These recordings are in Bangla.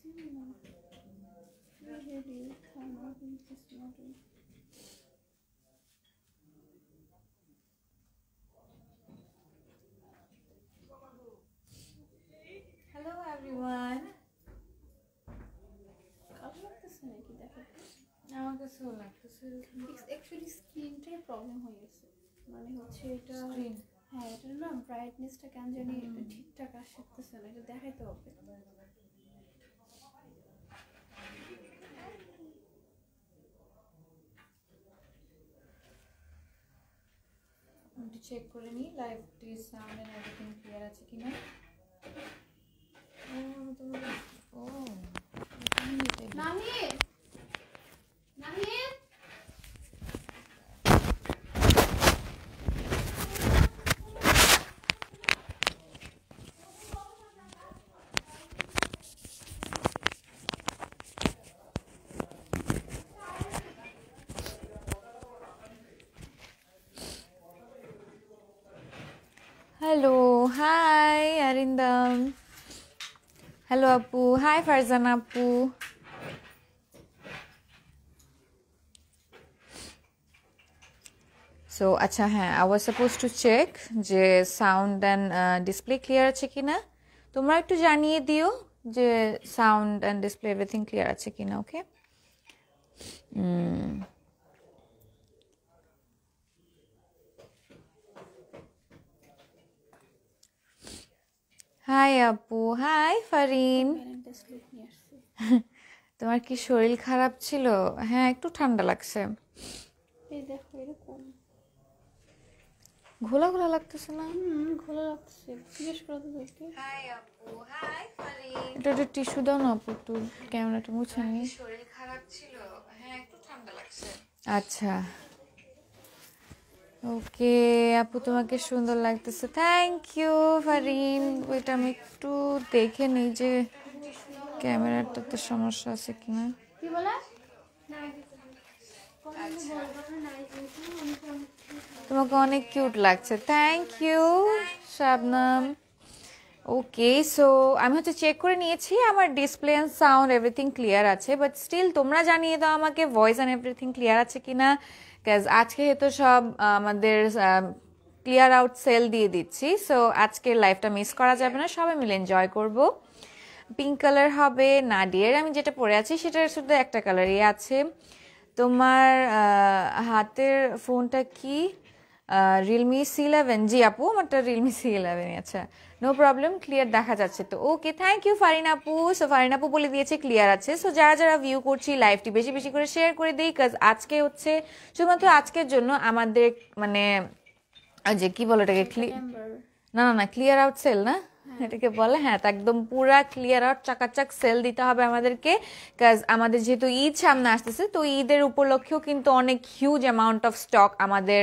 স্ক্রিনটাই প্রবলেম হয়ে গেছে মানে হচ্ছে এটা হ্যাঁ এটার না ব্রাইটনেসটা কেন জানি ঠিকঠাক আসতেছে না এটা দেখাইতে হবে একটু চেক করে নিই লাইভটির সাউন্ড অ্যান্ড এভরিথিং ক্লিয়ার আছে কি না ও ও हेलो हाय अरिंदम हेलो अपू हाय फरजान अपू सो अच्छा হ্যাঁ I was suppose to check যে সাউন্ড অ্যান্ড ডিসপ্লে ক্লিয়ার আছে কি না তোমরা একটু জানিয়ে দিও যে sound and display everything clear আছে কি না ওকে হাই আপু হাই ফারিন তোমার কি শরীর খারাপ ছিল হ্যাঁ একটু ঠান্ডা লাগছে ঘোলা ঘোলা লাগতেছে না ঘোলা লাগতেছে জিজ্ঞেস করো তো দেখি হাই আপু হাই ফারিন এটা একটু টিস্যু দাও না আপু একটু ক্যামেরাটা মুছে নি শরীর খারাপ ছিল হ্যাঁ একটু ঠান্ডা লাগছে আচ্ছা ওকে আপু তোমাকে সুন্দর লাগতেছে থ্যাংক ইউ ফারিন ওইটা আমি একটু দেখে নিই যে তো সমস্যা আছে কিনা তোমাকে অনেক কিউট লাগছে thank you Shabnam okay so আমি হচ্ছে চেক করে নিয়েছি আমার display and sound everything clear আছে বাট স্টিল তোমরা জানিয়ে দাও আমাকে ভয়েস অ্যান্ড এভরিথিং ক্লিয়ার আছে কিনা কাজ আজকে তো সব আমাদের ক্লিয়ার আউট সেল দিয়ে দিচ্ছি সো আজকের লাইফটা মিস করা যাবে না সবাই মিলে এনজয় করব পিঙ্ক কালার হবে না ডিয়ার আমি যেটা পরে আছি সেটা শুধু একটা কালারই আছে তোমার হাতের ফোনটা কি রিয়েলমি সি ইলেভেন জি আপু আমারটা রিয়েলমি সি ইলেভেনই আচ্ছা নো প্রবলেম ক্লিয়ার দেখা যাচ্ছে তো ওকে থ্যাংক ইউ ফারিন আপু সো ফারিন আপু বলে দিয়েছে ক্লিয়ার আছে সো যারা যারা ভিউ করছি লাইভটি বেশি বেশি করে শেয়ার করে দিই কাজ আজকে হচ্ছে শুধুমাত্র আজকের জন্য আমাদের মানে যে কি বলো এটাকে ক্লিয়ার না না না ক্লিয়ার আউট সেল না হ্যাঁ, এটাকে বলে হ্যাঁ একদম পুরা ক্লিয়ার আউট চাকাচাক সেল দিতে হবে আমাদেরকে কাজ আমাদের যেহেতু ঈদ সামনে আসতেছে তো ঈদের উপলক্ষেও কিন্তু অনেক হিউজ অ্যামাউন্ট অফ স্টক আমাদের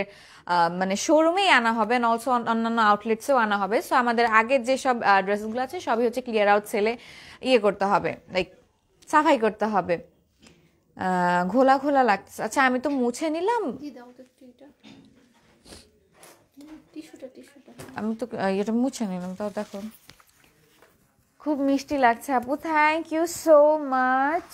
মানে শোরুমেই আনা হবে অ্যান্ড অলসো অন্যান্য আউটলেটসেও আনা হবে সো আমাদের আগের যেসব ড্রেসগুলো আছে সবই হচ্ছে ক্লিয়ার আউট সেলে ইয়ে করতে হবে লাইক সাফাই করতে হবে ঘোলা ঘোলা লাগছে আচ্ছা আমি তো মুছে নিলাম টিস্যুটা টিস্যু আমি তো এটা মুছে নিলাম তাও দেখো খুব মিষ্টি লাগছে আপু থ্যাংক ইউ সো মাচ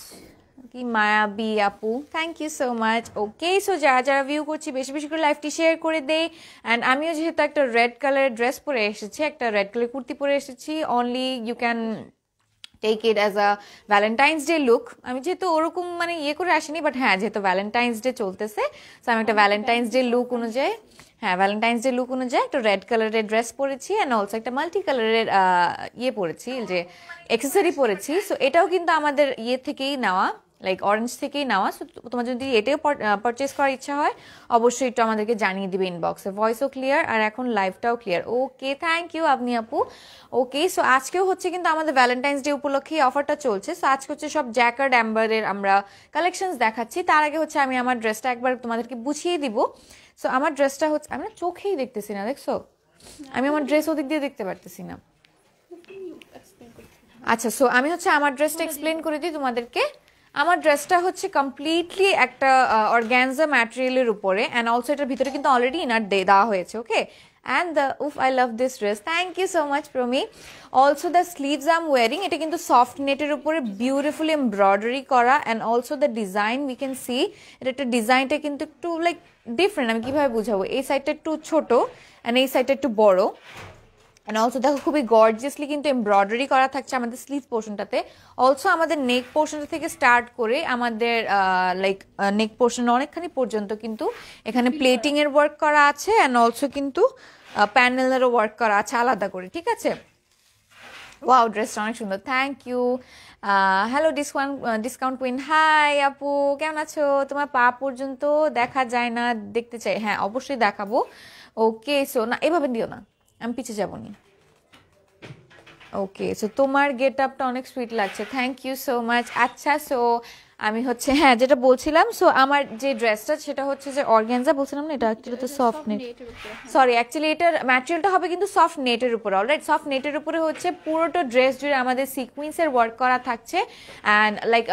কি মায়াবি আপু thank you so much okay so যারা যারা ভিউ করছি বেশি বেশি করে লাইভটি শেয়ার করে দেয় অ্যান্ড আমিও যেহেতু একটা রেড কালারের ড্রেস পরে এসেছি একটা রেড কালার কুর্তি পরে এসেছি only you can take it as a Valentine's Day look আমি যেহেতু ওরকম মানে ইয়ে করে আসিনি বাট হ্যাঁ যেহেতু ভ্যালেন্টাইন্স ডে চলতেছে সো আমি একটা ভ্যালেন্টাইন্স ডে লুক অনুযায়ী হ্যাঁ ভ্যালেন্টাইন্স ডে লুক অনুযায়ী একটা রেড কালারের ড্রেস পরেছি অ্যান্ড অলসো একটা মাল্টি কালারের ইয়ে পরেছি যে অ্যাক্সেসারি পরেছি সো এটাও কিন্তু আমাদের ইয়ে থেকেই নেওয়া লাইক অরেঞ্জ থেকেই নেওয়া সো তোমার যদি এটাও পারচেস করার ইচ্ছা হয় অবশ্যই একটু আমাদেরকে জানিয়ে দিবে ইনবক্সে ভয়েসও ক্লিয়ার আর এখন লাইভটাও ক্লিয়ার ওকে থ্যাংক ইউ আপনি আপু ওকে সো আজকেও হচ্ছে কিন্তু আমাদের ভ্যালেন্টাইন্স ডে উপলক্ষে অফারটা চলছে সো আজকে হচ্ছে সব জ্যাকার্ড অ্যাম্বারের আমরা কালেকশনস দেখাচ্ছি তার আগে হচ্ছে আমি আমার ড্রেসটা একবার তোমাদেরকে বুঝিয়ে দিব সো আমার ড্রেসটা হচ্ছে আমি না চোখেই দেখতেছি না দেখছো আমি আমার ড্রেস ওদিক দিয়ে দেখতে পারতেছি না আচ্ছা সো আমি হচ্ছে আমার ড্রেসটা এক্সপ্লেন করে দিই তোমাদেরকে আমার ড্রেসটা হচ্ছে কমপ্লিটলি একটা অর্গ্যানজা ম্যাটেরিয়ালের উপরে অ্যান্ড অলসো এটার ভিতরে কিন্তু অলরেডি ইনার দেওয়া হয়েছে ওকে অ্যান্ড দ্য উফ I love this dress thank you so much Promi also the sleeves I'm wearing এটা কিন্তু সফট নেটের উপরে বিউটিফুল এমব্রয়ডারি করা and also the design we can see এটা একটা ডিজাইনটা কিন্তু একটু লাইক ডিফারেন্ট আমি কীভাবে বুঝাবো এই সাইডটা একটু ছোটো অ্যান্ড এই সাইডটা একটু বড়ো অ্যান্ড অলসো দেখো খুবই গর্জিয়াসলি কিন্তু এমব্রয়ডারি করা থাকছে আমাদের স্লিভ পোর্শনটাতে অলসো আমাদের নেক পোর্শনটা থেকে স্টার্ট করে আমাদের লাইক নেক পোর্শন অনেকখানি পর্যন্ত কিন্তু এখানে প্লেটিংয়ের ওয়ার্ক করা আছে অ্যান্ড অলসো কিন্তু প্যানেলেরও ওয়ার্ক করা আছে আলাদা করে ঠিক আছে ওয়াও ড্রেসটা অনেক সুন্দর thank you hello discount discount queen hi আপু কেমন আছো তোমার পা পর্যন্ত দেখা যায় না দেখতে চাই হ্যাঁ অবশ্যই দেখাবো ওকে সো না এভাবে দিও না আমি পিছিয়ে যাবো নি ওকে সো তোমার গেট আপটা অনেক সুইট লাগছে থ্যাংক ইউ সো মাচ আচ্ছা সো আমি হচ্ছে হ্যাঁ যেটা বলছিলাম সো আমার যে ড্রেসটা সেটা হচ্ছে যে অর্গ্যানজা বলছিলাম না এটা অ্যাকচুয়ালি তো সফট নেট সরি অ্যাকচুয়ালি এটার ম্যাটেরিয়ালটা হবে কিন্তু সফট নেটের উপরে অলরাইট সফট নেটের উপরে হচ্ছে পুরোটা ড্রেস জুড়ে আমাদের সিকুইন্সের ওয়ার্ক করা থাকছে অ্যান্ড লাইক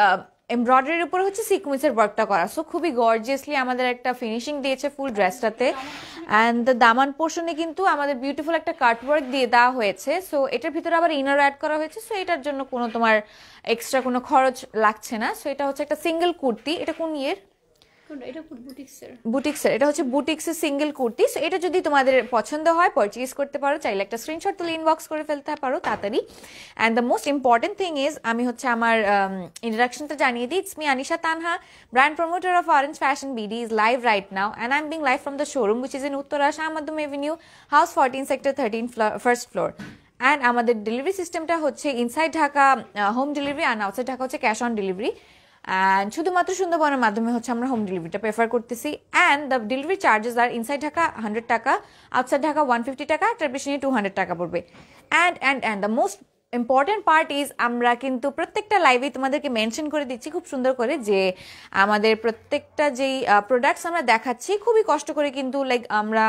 এমব্রয়ডারির উপর হচ্ছে সিকুয়েন্সের ওয়ার্কটা করা সো খুবই গর্জিয়াসলি আমাদের একটা ফিনিশিং দিয়েছে ফুল ড্রেসটাতে অ্যান্ড দ্য দামান পোর্শনে কিন্তু আমাদের বিউটিফুল একটা কাটওয়ার্ক দিয়ে দেওয়া হয়েছে সো এটার ভিতরে আবার ইনার অ্যাড করা হয়েছে সো এটার জন্য কোনো তোমার এক্সট্রা কোনো খরচ লাগছে না সো এটা হচ্ছে একটা সিঙ্গেল কুর্তি এটা কোন ইয়ের বুটিক্সের এটা হচ্ছে সিঙ্গেল কুর্তি সো এটা যদি তোমাদের পছন্দ হয় করতে পারো চাইলে একটা স্ক্রিনশট করে ফেলতে পারো তাড়াতাড়ি and the most thing is আমি হচ্ছে আমার um, জানিয়ে দিই it's me Anisha Tanha brand promoter of fashion BD is live right now and live from the showroom avenue house sector thirteen first floor and আমাদের ডেলিভারি সিস্টেমটা হচ্ছে ইনসাইড ঢাকা হোম ডেলিভারি আর আউটসাইড ঢাকা হচ্ছে ক্যাশ অন ডেলিভারি অ্যান্ড শুধুমাত্র সুন্দরবনের মাধ্যমে হচ্ছে আমরা হোম ডেলিভারিটা প্রেফার করতেছি অ্যান্ড দ্য ডেলিভারি চার্জেস আর ইনসাইড ঢাকা হান্ড্রেড টাকা আউটসাইড ঢাকা ওয়ান ফিফটি টাকা তার বেশি টু হান্ড্রেড টাকা পড়বে and and and the most important part is আমরা কিন্তু প্রত্যেকটা লাইভে তোমাদেরকে মেনশন করে দিচ্ছি খুব সুন্দর করে যে আমাদের প্রত্যেকটা যেই প্রোডাক্টস আমরা দেখাচ্ছি খুবই কষ্ট করে কিন্তু লাইক আমরা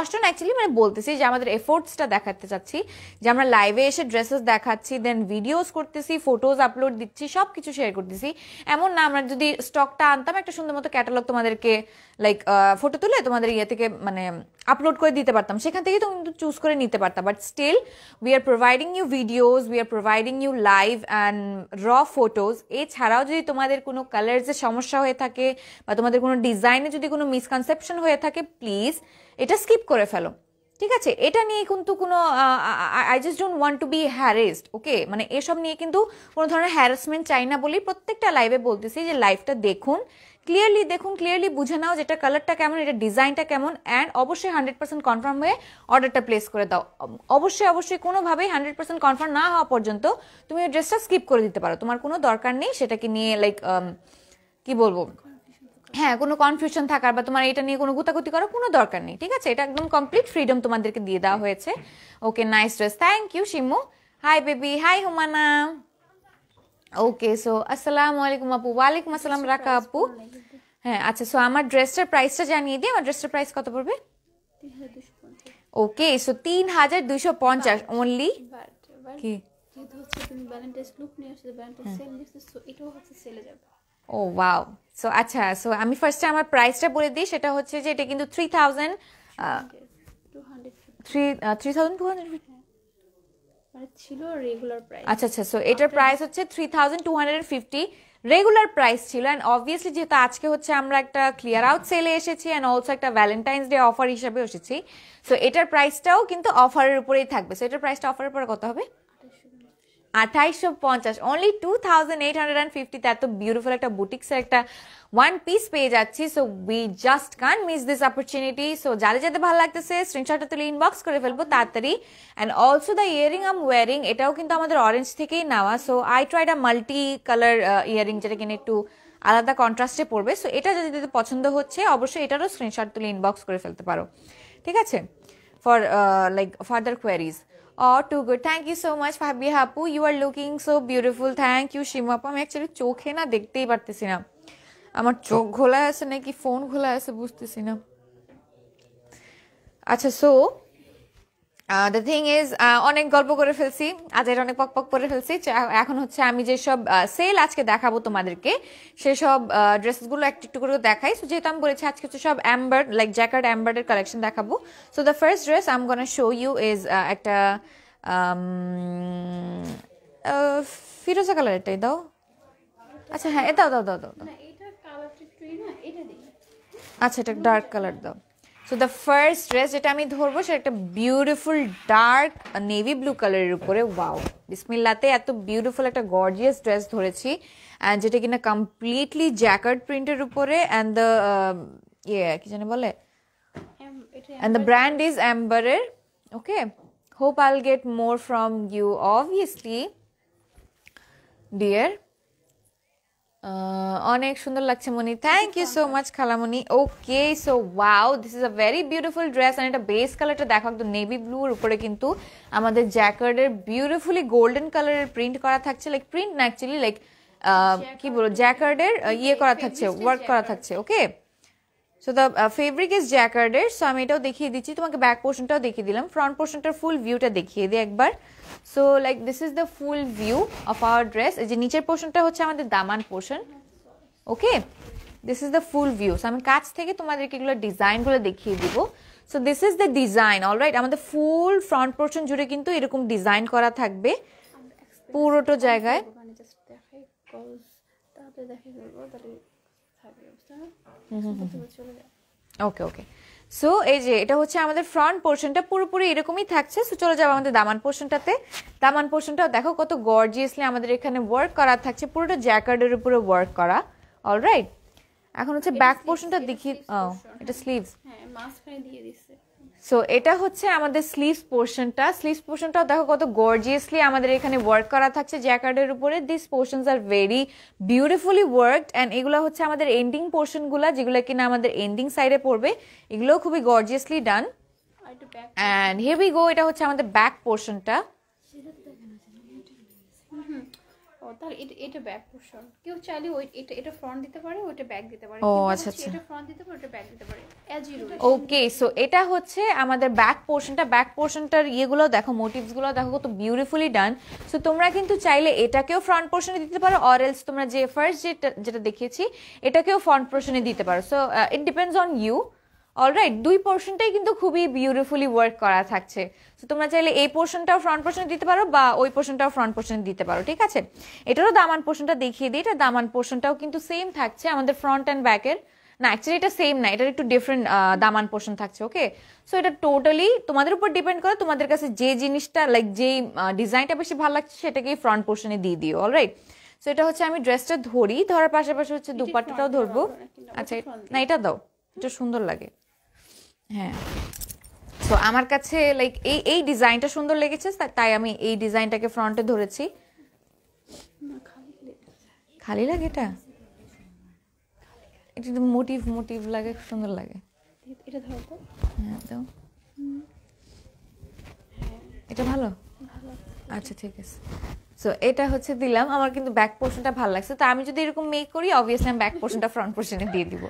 অষ্টন অ্যাকচুয়ালি মানে বলতেছি যে আমাদের এফোর্টসটা দেখাতে চাচ্ছি যে আমরা লাইভে এসে ড্রেসেস দেখাচ্ছি দেন ভিডিওস করতেছি ফটোজ আপলোড দিচ্ছি সব কিছু শেয়ার করতেছি এমন না আমরা যদি স্টকটা আনতাম একটা সুন্দর মতো ক্যাটালগ তোমাদেরকে লাইক ফটো তুলে তোমাদের ইয়ে থেকে মানে আপলোড করে দিতে পারতাম সেখান থেকেই তুমি চুজ করে নিতে পারতাম but still we are providing you videos we are providing you live and raw photos এছাড়াও যদি তোমাদের কোনো কালার্সের সমস্যা হয়ে থাকে বা তোমাদের কোনো ডিজাইনে যদি কোনো মিসকনসেপশন হয়ে থাকে প্লিজ এটা স্কিপ করে ফেলো ঠিক আছে এটা নিয়ে কিন্তু কোনো I just don't want to be harassed okay মানে এসব নিয়ে কিন্তু কোনো ধরনের হ্যারাসমেন্ট চাই না বলেই প্রত্যেকটা লাইভে বলতেছি যে লাইভটা দেখুন ক্লিয়ারলি দেখুন ক্লিয়ারলি বুঝে নাও যেটা কালারটা কেমন এটা ডিজাইনটা কেমন অ্যান্ড অবশ্যই হান্ড্রেড পার্সেন্ট কনফার্ম হয়ে অর্ডারটা প্লেস করে দাও অবশ্যই অবশ্যই কোনোভাবেই হান্ড্রেড পার্সেন্ট কনফার্ম না হওয়া পর্যন্ত তুমি ওই ড্রেসটা স্কিপ করে দিতে পারো তোমার কোনো দরকার নেই সেটাকে নিয়ে লাইক um, কি বলবো হ্যাঁ কোনো কনফিউশন থাকার বা তোমার এটা নিয়ে কোনো গুতাগুতি করার কোনো দরকার নেই ঠিক আছে এটা একদম কমপ্লিট ফ্রিডম তোমাদেরকে দিয়ে দেওয়া হয়েছে okay nice dress thank you Shimu hi baby hi Humana okay so আসসালামু আলাইকুম আপু ওয়ালাইকুম আসসালাম রাখা আপু হ্যাঁ আচ্ছা সো আমার ড্রেসটার প্রাইসটা জানিয়ে দিই আমার ড্রেসটার প্রাইস কত পড়বে ওকে সো তিন হাজার দুইশো পঞ্চাশ অনলি কি হচ্ছে তুমি ব্যালেন্টেজ লুক নিয়ে ব্যালেন্টেজ সেল সো এটাও হচ্ছে সেলে যাবে ও ওয়াও সো আচ্ছা সো আমি ফার্স্টে আমার প্রাইসটা বলে দিই সেটা হচ্ছে যে এটা কিন্তু three thousand three three thousand two hundred ছিল রেগুলার প্রাইস আচ্ছা আচ্ছা সো এটার প্রাইস হচ্ছে three thousand two hundred fifty regular price ছিল অ্যান্ড অবভিয়াসলি যেহেতু আজকে হচ্ছে আমরা একটা ক্লিয়ার আউট সেলে এসেছি অ্যান্ড অলসো একটা ভ্যালেন্টাইন্স ডে অফার হিসাবে এসেছি সো এটার প্রাইসটাও কিন্তু অফারের উপরেই থাকবে সো এটার প্রাইসটা অফারের পরে কত হবে আঠাইশো পঞ্চাশ only two thousand eight hundred and ফিফটিতে এত বিউটিফুল একটা বুটিক্সের একটা ওয়ান পিস পেয়ে যাচ্ছি so we just can't miss this opportunity so যাদের যাতে ভালো লাগতেছে স্ক্রিনশটটা তুলে ইনবক্স করে ফেলবো তাড়াতাড়ি and also the earring I'm wearing এটাও কিন্তু আমাদের অরেঞ্জ থেকেই নেওয়া so I tried a multi colour earring যেটা কিনে একটু আলাদা কন্ট্রাস্টে পড়বে সো এটা যদি পছন্দ হচ্ছে অবশ্যই এটারও স্ক্রিনশট তুলে ইনবক্স করে ফেলতে পারো ঠিক আছে for like further queries Oh, too good. Thank you so much, Fabi Hapu. You are looking so beautiful. Thank you, Shimapa. আমি অ্যাকচুয়ালি চোখে না দেখতেই পারতেছি না আমার চোখ ঘোলা আছে নাকি ফোন ঘোলা আছে বুঝতেছি না আচ্ছা সো দ্য থিং ইজ অনেক গল্প করে ফেলছি আজের অনেক পক করে ফেলছি এখন হচ্ছে আমি যেসব সেল uh, আজকে দেখাবো তোমাদেরকে সেসব ড্রেসগুলো uh, একটু একটু করে দেখাই সো যেহেতু আমি বলেছি আজকে হচ্ছে সব অ্যাম্বার্ড লাইক জ্যাকার্ড অ্যাম্বার্ডের কালেকশন দেখাবো so the first dress I'm gonna show you is একটা ফিরোজা কালার এটাই দাও আচ্ছা হ্যাঁ এ দাও দাও দাও দাও আচ্ছা এটা ডার্ক কালার দাও সো দ্য ফার্স্ট ড্রেস যেটা আমি ধরবো সেটা একটা বিউটিফুল ডার্ক নেভি ব্লু কালারের উপরে ওয়াও বিসমিল্লাতে এত বিউটিফুল একটা গর্জিয়াস ড্রেস ধরেছি অ্যান্ড যেটা কিনা কমপ্লিটলি জ্যাকার্ড প্রিন্টের উপরে অ্যান্ড দ্য ইয়ে কি জানে বলে অ্যান্ড দ্য ব্র্যান্ড ইজ অ্যাম্বারের okay hope I'll get more from you obviously dear অনেক সুন্দর লাগছে মনি থ্যাংক ইউ সো মাচ খালামনি okay so wow this is a very beautiful dress and এটা বেস কালারটা দেখো একদম নেভি ব্লুর উপরে কিন্তু আমাদের জ্যাকার্ডের বিউটিফুলি গোল্ডেন কালারের প্রিন্ট করা থাকছে লাইক প্রিন্ট না অ্যাকচুয়ালি লাইক কি বলবো জ্যাকার্ডের ইয়ে করা থাকছে ওয়ার্ক করা থাকছে okay so the fabric is জ্যাকার্ডের সো আমি এটাও দেখিয়ে দিচ্ছি তোমাকে ব্যাক পোর্শনটাও দেখিয়ে দিলাম ফ্রন্ট পোর্শনটার ফুল ভিউটা দেখিয়ে দিই একবার so like this is the full view of our dress এই যে নিচের পোর্শনটা হচ্ছে আমাদের দামান portion okay this is the full view so আমি কাছ থেকে তোমাদেরকে এগুলো ডিজাইনগুলো দেখিয়ে দিব so this is the design all right আমাদের ফুল ফ্রন্ট পোর্শন জুড়ে কিন্তু এরকম ডিজাইন করা থাকবে পুরোটো জায়গায় মানে ওকে ওকে সো এই যে এটা হচ্ছে আমাদের ফ্রন্ট পোর্শনটা পুরোপুরি এরকমই থাকছে সো চলে যাবো আমাদের দামান পোর্শনটাতে দামান পোর্শনটাও দেখো কত গর্জিয়াসলি আমাদের এখানে ওয়ার্ক করা থাকছে পুরোটা জ্যাকার্ডের উপরে ওয়ার্ক করা অলরাইট এখন হচ্ছে ব্যাক পোর্শনটা দেখি oh, এটা স্লিভস হ্যাঁ মাঝখানে দিয়ে দিচ্ছে সো এটা হচ্ছে আমাদের স্লিভস পোর্শনটা স্লিভস পোর্শনটা দেখো কত গর্জিয়াসলি আমাদের এখানে ওয়ার্ক করা থাকছে জ্যাকার্ডের উপরে this portions are very beautifully worked and এগুলো হচ্ছে আমাদের এন্ডিং পোর্শনগুলো যেগুলো কিনা আমাদের এন্ডিং সাইডে পড়বে এগুলোও খুবই gorgeously done and heavy go এটা হচ্ছে আমাদের ব্যাক পোর্শনটা তাহলে এটা এটা ব্যাক পোর্শন কেউ চাইলে ওই এটা এটা ফ্রন্ট আচ্ছা, আচ্ছা। দিতে পারে ওটা ব্যাক দিতে পারে ও আচ্ছা আচ্ছা এটা ফ্রন্ট দিতে পারে ওটা ব্যাক দিতে পারে অ্যাজ ইউ ওকে সো এটা হচ্ছে আমাদের ব্যাক পোর্শনটা ব্যাক পোর্শনটার ইয়েগুলো দেখো মোটিভস গুলো দেখো কত বিউটিফুলি ডান সো তোমরা কিন্তু চাইলে এটাকেও ফ্রন্ট পোর্শনে দিতে পারো অর এলস তোমরা যে ফার্স্ট যেটা যেটা দেখিয়েছি এটাকেও ফ্রন্ট পোর্শনে দিতে পারো so it depends on you alright দুই পোর্শনটাই কিন্তু খুবই বিউটিফুলি ওয়ার্ক করা থাকছে তো তোমরা চাইলে এই পোর্শনটাও ফ্রন্ট পোর্শন দিতে পারো বা ওই পোর্শনটাও ফ্রন্ট পোর্শন দিতে পারো ঠিক আছে এটারও দামান পোর্শনটা দেখিয়ে দিই এটা দামান পোর্শনটাও কিন্তু সেম থাকছে আমাদের ফ্রন্ট অ্যান্ড ব্যাকের না অ্যাকচুয়ালি এটা সেম না এটার একটু ডিফারেন্ট দামান পোর্শন থাকছে ওকে সো এটা টোটালি তোমাদের উপর ডিপেন্ড করে তোমাদের কাছে যে জিনিসটা লাইক যেই ডিজাইনটা বেশি ভালো লাগছে সেটাকেই ফ্রন্ট পোর্শনে দিয়ে দিও অলরাইট সো এটা হচ্ছে আমি ড্রেসটা ধরি ধরার পাশাপাশি হচ্ছে দুপাটাটাও ধরবো আচ্ছা না এটা দাও এটা সুন্দর লাগে হ্যাঁ সো আমার কাছে লাইক এই এই ডিজাইনটা সুন্দর লেগেছে তাই আমি এই ডিজাইনটাকে ফ্রন্টে ধরেছি খালি লাগে এটা এটা একটু মোটিভ মোটিভ লাগে সুন্দর লাগে তো হ্যাঁ এটা ভালো আচ্ছা ঠিক আছে সো এটা হচ্ছে দিলাম আমার কিন্তু ব্যাক পোর্শনটা ভালো লাগছে তো আমি যদি এরকম মেক করি অবভিয়াসলি আমি ব্যাক পোর্শনটা ফ্রন্ট পোর্শনে দিয়ে দিব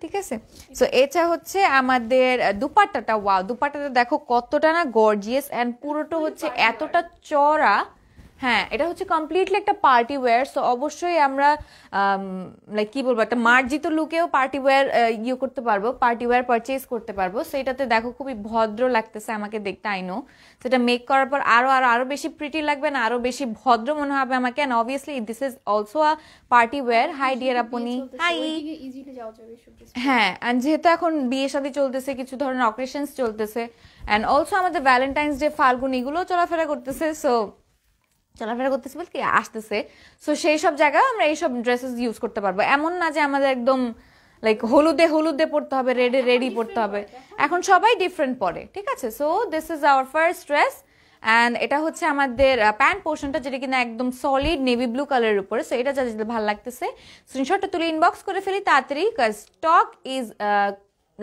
ঠিক আছে সো এটা হচ্ছে আমাদের দুপাট্টাটা ওয়াও দুপাট্টাটা দেখো কতটা না গর্জিয়াস অ্যান্ড পুরোটা হচ্ছে এতটা চড়া হ্যাঁ এটা হচ্ছে কমপ্লিটলি একটা পার্টি ওয়্যার সো অবশ্যই আমরা লাইক কি বলবো একটা মার্জিত লুকেও পার্টি ওয়্যার ইয়ে করতে পারবো পার্টি ওয়্যার পারচেজ করতে পারবো সো এটাতে দেখো খুবই ভদ্র লাগতেছে আমাকে দেখতে আই নো সেটা মেক করার পর আরও আরও আরও বেশি প্রিটি লাগবে না আরও বেশি ভদ্র মনে হবে আমাকে and obviously this is also a party wear hi dear আপনি হাই হ্যাঁ অ্যান্ড যেহেতু এখন বিয়ে শাদী চলতেছে কিছু ধরনের অকেশনস চলতেছে অ্যান্ড অলসো আমাদের ভ্যালেন্টাইন্স ডে ফাল্গুন এগুলোও চলাফেরা করতেছে সো চলাফেরা করতেছি বলতে আসতেছে সো সেই সব জায়গায় আমরা এইসব ড্রেসেস ইউজ করতে পারবো এমন না যে আমাদের একদম লাইক হলুদে হলুদে পড়তে হবে রেডে রেডি পড়তে হবে এখন সবাই ডিফারেন্ট পরে ঠিক আছে so this is our first dress and এটা হচ্ছে আমাদের প্যান্ট পোর্শনটা যেটা কিনা একদম সলিড নেভি ব্লু কালারের উপরে সো এটা যেটা ভালো লাগতেছে স্ক্রিনশটটা তুলে ইনবক্স করে ফেলি তাড়াতাড়ি কাজ stock is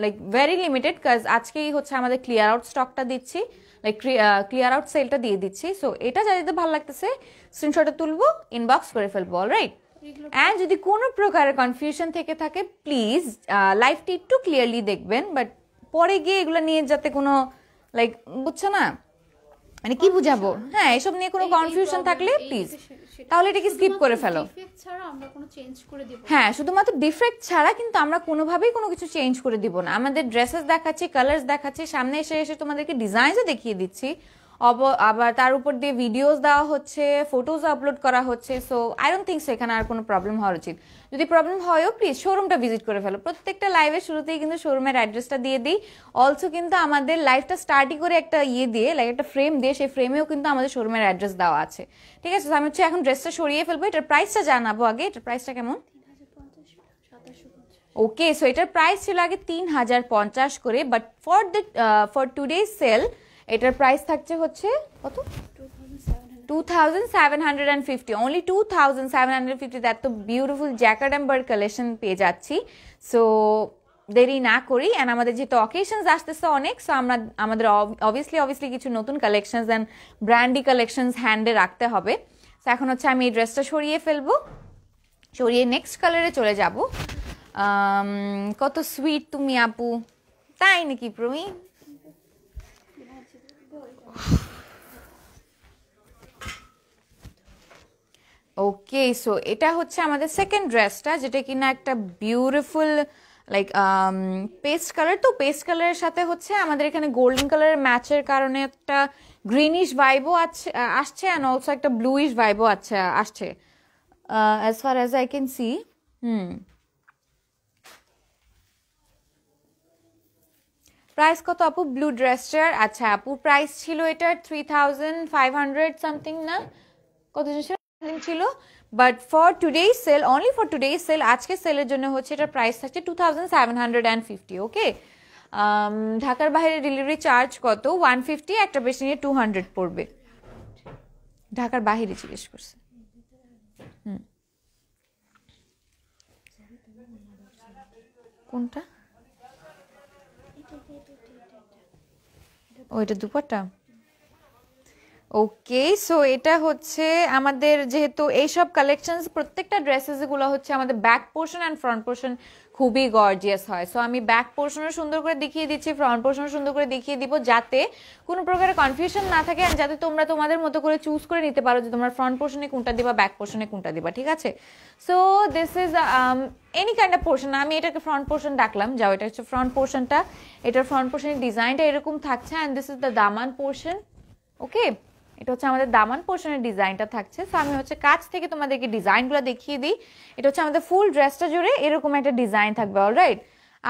like very limited কাজ আজকেই হচ্ছে আমাদের ক্লিয়ার আউট স্টকটা দিচ্ছি লাইক ক্লিয়ার আউট সেলটা দিয়ে দিচ্ছি সো এটা যাদের ভালো লাগতেছে স্ক্রিনশটে তুলবো ইনবক্স করে ফেলবো অলরাইট অ্যান্ড যদি কোনো প্রকারের কনফিউশন থেকে থাকে প্লিজ লাইফটি uh, একটু ক্লিয়ারলি দেখবেন বাট পরে গিয়ে এগুলো নিয়ে যাতে কোনো লাইক বুঝছো না মানে কি বুঝাবো হ্যাঁ এসব নিয়ে কোনো কনফিউশন থাকলে প্লিজ তাহলে এটাকে স্কিপ করে ফেলো হ্যাঁ শুধুমাত্র ডিফেক্ট ছাড়া কিন্তু আমরা কোনোভাবেই কোনো কিছু চেঞ্জ করে দিব না আমাদের ড্রেসেস দেখাচ্ছি কালার্স দেখাচ্ছি সামনে এসে এসে তোমাদেরকে ডিজাইনও দেখিয়ে দিচ্ছি আবার তার উপর দিয়ে ভিডিওস দেওয়া হচ্ছে ফটোজ আপলোড করা হচ্ছে সো আই ডোন্ট থিঙ্ক সেখানে আর কোনো প্রবলেম হওয়া উচিত যদি প্রবলেম হয়ও প্লিজ শোরুমটা ভিজিট করে ফেলো প্রত্যেকটা লাইভের শুরুতেই কিন্তু শোরুমের অ্যাড্রেসটা দিয়ে দিই অলসো কিন্তু আমাদের লাইভটা স্টার্টই করে একটা ইয়ে দিয়ে লাইক একটা ফ্রেম দিয়ে সেই ফ্রেমেও কিন্তু আমাদের শোরুমের অ্যাড্রেস দেওয়া আছে ঠিক আছে আমি হচ্ছে এখন ড্রেসটা সরিয়ে ফেলবো এটার প্রাইসটা জানাবো আগে এটার প্রাইসটা কেমন ওকে সো এটার প্রাইস ছিল আগে তিন হাজার পঞ্চাশ করে but for the for today sale এটার প্রাইস থাকছে হচ্ছে কত two thousand seven hundred and fifty only two thousand seven hundred fifty that তো বিউটিফুল জ্যাকেট কালেকশন পেয়ে যাচ্ছি সো দেরি না করি অ্যান্ড আমাদের যেহেতু অকেশনস আসতেছে অনেক সো আমরা আমাদের অবভিয়াসলি অবভিয়াসলি কিছু নতুন কালেকশনস অ্যান্ড ব্র্যান্ডি কালেকশনস হ্যান্ডে রাখতে হবে সো এখন হচ্ছে আমি এই ড্রেসটা সরিয়ে ফেলব সরিয়ে নেক্সট কালারে চলে যাব কত সুইট তুমি আপু তাই নাকি প্রবীণ ওকে সো এটা হচ্ছে আমাদের সেকেন্ড ড্রেসটা যেটা কিনা একটা বিউটিফুল লাইক পেস্ট কালার তো পেস্ট কালারের সাথে হচ্ছে আমাদের এখানে গোল্ডেন কালারের ম্যাচের কারণে একটা গ্রিনিশ ভাইবও আছে আসছে অ্যান্ড অলসো একটা ব্লুইশ ভাইবও আছে আসছে as far as I can see hmm price কত আপু ব্লু ড্রেসটার আচ্ছা আপু প্রাইস ছিল এটার three thousand five hundred something না কত ছিল but for today sale only for today sale আজকে সেলের জন্য হচ্ছে এটার প্রাইস থাকছে two thousand seven hundred and fifty okay ঢাকার বাইরে ডেলিভারি চার্জ কত ওয়ান ফিফটি একটা বেশি নিয়ে টু হান্ড্রেড পড়বে ঢাকার বাইরে জিজ্ঞেস করছে হুম কোনটা ও এটা দুপাটা ওকে সো এটা হচ্ছে আমাদের যেহেতু এইসব কালেকশন প্রত্যেকটা ড্রেসেসগুলো হচ্ছে আমাদের back portion and front portion খুবই গর্জিয়াস হয় সো আমি ব্যাক পোর্শনও সুন্দর করে দেখিয়ে দিচ্ছি ফ্রন্ট পোর্শনও সুন্দর করে দেখিয়ে দিব যাতে কোনো প্রকারের কনফিউশন না থাকে অ্যান্ড যাতে তোমরা তোমাদের মতো করে চুজ করে নিতে পারো যে তোমরা ফ্রন্ট পোর্শনে কোনটা দিবা ব্যাক পোর্শনে কোনটা দিবা ঠিক আছে so this is any kind of portion আমি এটাকে ফ্রন্ট পোর্শন ডাকলাম যাও এটা হচ্ছে ফ্রন্ট পোর্শনটা এটার ফ্রন্ট পোর্শনের ডিজাইনটা এরকম থাকছে অ্যান্ড দিস ইজ দ্য দামান পোর্শন ওকে এটা হচ্ছে আমাদের দামান পোর্শনের ডিজাইনটা থাকছে সো আমি হচ্ছে কাছ থেকে তোমাদেরকে ডিজাইনগুলো দেখিয়ে দিই এটা হচ্ছে আমাদের ফুল ড্রেসটা জুড়ে এরকম একটা ডিজাইন থাকবে অলরাইট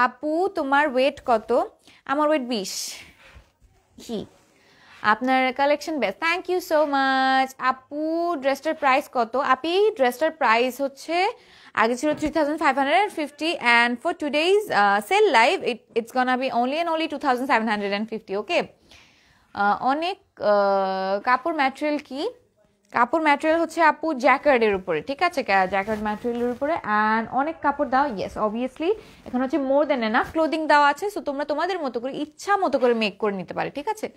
আপু তোমার ওয়েট কত আমার ওয়েট বিশ হি আপনার collection best thank you so much আপু ড্রেসটার প্রাইস কত আপি ড্রেসটার প্রাইস হচ্ছে আগে ছিল three thousand five hundred and fifty and for two days sale live it it's gone আপি only and only two thousand seven hundred and fifty okay অনেক কাপড় ম্যাটেরিয়াল কি কাপড় ম্যাটেরিয়াল হচ্ছে আপু জ্যাকার্ডের উপরে ঠিক আছে জ্যাকার্ড ম্যাটেরিয়ালের উপরে অ্যান্ড অনেক কাপড় দাও ইয়েস অবভিয়াসলি এখন হচ্ছে মোর দেন এনাফ ক্লোদিং দেওয়া আছে সো তোমরা তোমাদের মতো করে ইচ্ছা মতো করে মেক করে নিতে পারে ঠিক আছে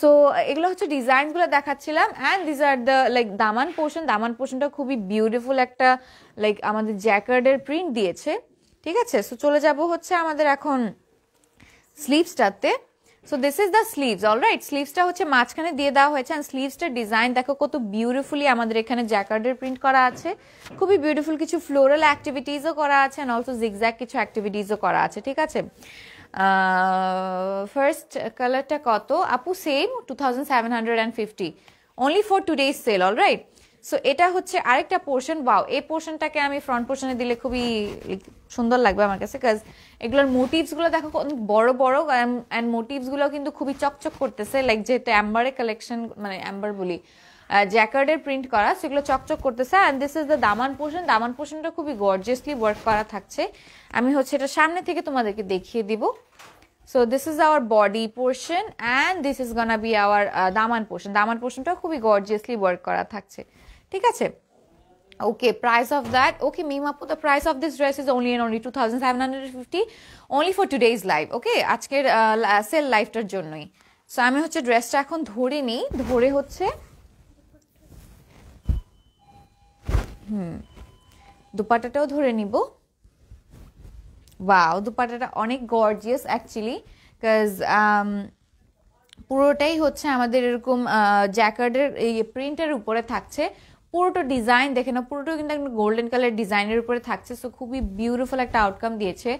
সো এগুলো হচ্ছে ডিজাইনগুলো দেখাচ্ছিলাম and these are the like দামান পোর্শন দামান পোর্শনটা খুবই বিউটিফুল একটা লাইক আমাদের জ্যাকার্ডের প্রিন্ট দিয়েছে ঠিক আছে সো চলে যাব হচ্ছে আমাদের এখন স্লিভসটাতে so this is the sleeves alright স্লিভসটা হচ্ছে মাঝখানে দিয়ে দেওয়া হয়েছে অ্যান্ড স্লিভসটার ডিজাইন দেখো কত বিউটিফুলি আমাদের এখানে জ্যাকার্ডের প্রিন্ট করা আছে খুবই বিউটিফুল কিছু ফ্লোরাল অ্যাক্টিভিটিসও করা আছে অ্যান্ড অলসো জিগজ্যাক কিছু অ্যাক্টিভিটিসও করা আছে ঠিক আছে ফার্স্ট কালারটা কত আপু same two thousand seven hundred and fifty only for days sale alright so এটা হচ্ছে আরেকটা পোর্শন বাও এই পোর্শনটাকে আমি ফ্রন্ট পোর্শনে দিলে খুবই সুন্দর লাগবে আমার কাছে কাজ এগুলোর মোটিভসগুলো দেখো বড় বড় অ্যান্ড মোটিভসগুলো কিন্তু খুবই চকচক করতেছে লাইক যেহেতু অ্যাম্বারের কালেকশন মানে অ্যাম্বার বলি জ্যাকার্ডের প্রিন্ট করা সেগুলো চকচক করতেছে অ্যান্ড দিস ইজ দ্য দামান পোর্শন দামান পোর্শনটা খুবই গর্জিয়াসলি ওয়ার্ক করা থাকছে আমি হচ্ছে এটা সামনে থেকে তোমাদেরকে দেখিয়ে দিব so this is our body portion and this is gonna be our দামান পোর্শন দামান পোর্শনটা খুবই গর্জিয়াসলি ওয়ার্ক করা থাকছে ঠিক আছে okay price of that okay meme apu the price of this dress is only and only 2750 only for today's live okay আজকের সেল লাইভটার জন্যই সো আমি হচ্ছে ড্রেসটা এখন ধরে নেই ধরে হচ্ছে হুম দুপাটাটাও ধরে নিব ওয়াও দুপাটাটা অনেক গর্জিয়াস অ্যাকচুয়ালি কাজ পুরোটাই হচ্ছে আমাদের এরকম জ্যাকার্ডের প্রিন্টের উপরে থাকছে পুরোটা ডিজাইন দেখে না পুরোটা কিন্তু একটা গোল্ডেন কালার ডিজাইনের উপরে থাকছে সো খুবই বিউটিফুল একটা আউটকাম দিয়েছে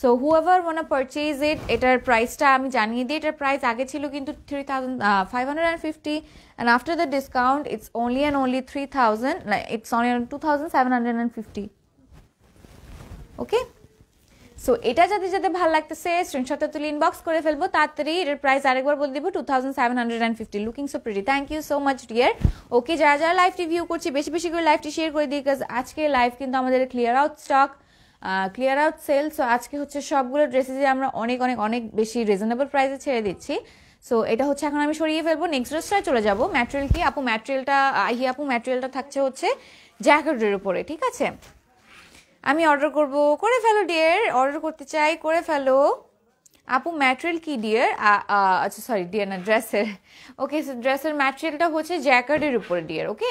so whoever one purchase it এটার প্রাইসটা আমি জানিয়ে দিই এটার প্রাইস আগে ছিল কিন্তু three thousand five hundred and fifty and after the discount it's only and only three thousand it's only two thousand seven hundred and fifty okay so এটা যাতে যাতে ভালো লাগতেছে স্ক্রিনশটটা তুলে ইনবক্স করে ফেলবো তাড়াতাড়ি এটার প্রাইস আরেকবার বলে দিব two thousand seven hundred and fifty looking so pretty thank you so much dear okay যারা যারা লাইভটি ভিউ করছি বেশি বেশি করে লাইভটি শেয়ার করে দিই বিকজ আজকে লাইভ কিন্তু আমাদের clear out stock clear out sale so আজকে হচ্ছে সবগুলো ড্রেসেজে আমরা অনেক অনেক অনেক বেশি রিজনেবল প্রাইসে ছেড়ে দিচ্ছি সো এটা হচ্ছে এখন আমি সরিয়ে ফেলবো নেক্সট ড্রেসটা চলে যাবো ম্যাটেরিয়াল কি আপু ম্যাটেরিয়ালটা আহি আপু ম্যাটেরিয়ালটা থাকছে হচ্ছে জ্যাকেটের উপরে ঠিক আছে আমি অর্ডার করব করে ফেলো ডিয়ার অর্ডার করতে চাই করে ফেলো আপু ম্যাটেরিয়াল কি ডিয়ার আচ্ছা সরি ডিয়ার না ড্রেসের ওকে ড্রেসের ম্যাটেরিয়ালটা হচ্ছে জ্যাকার্ডের উপরে dear okay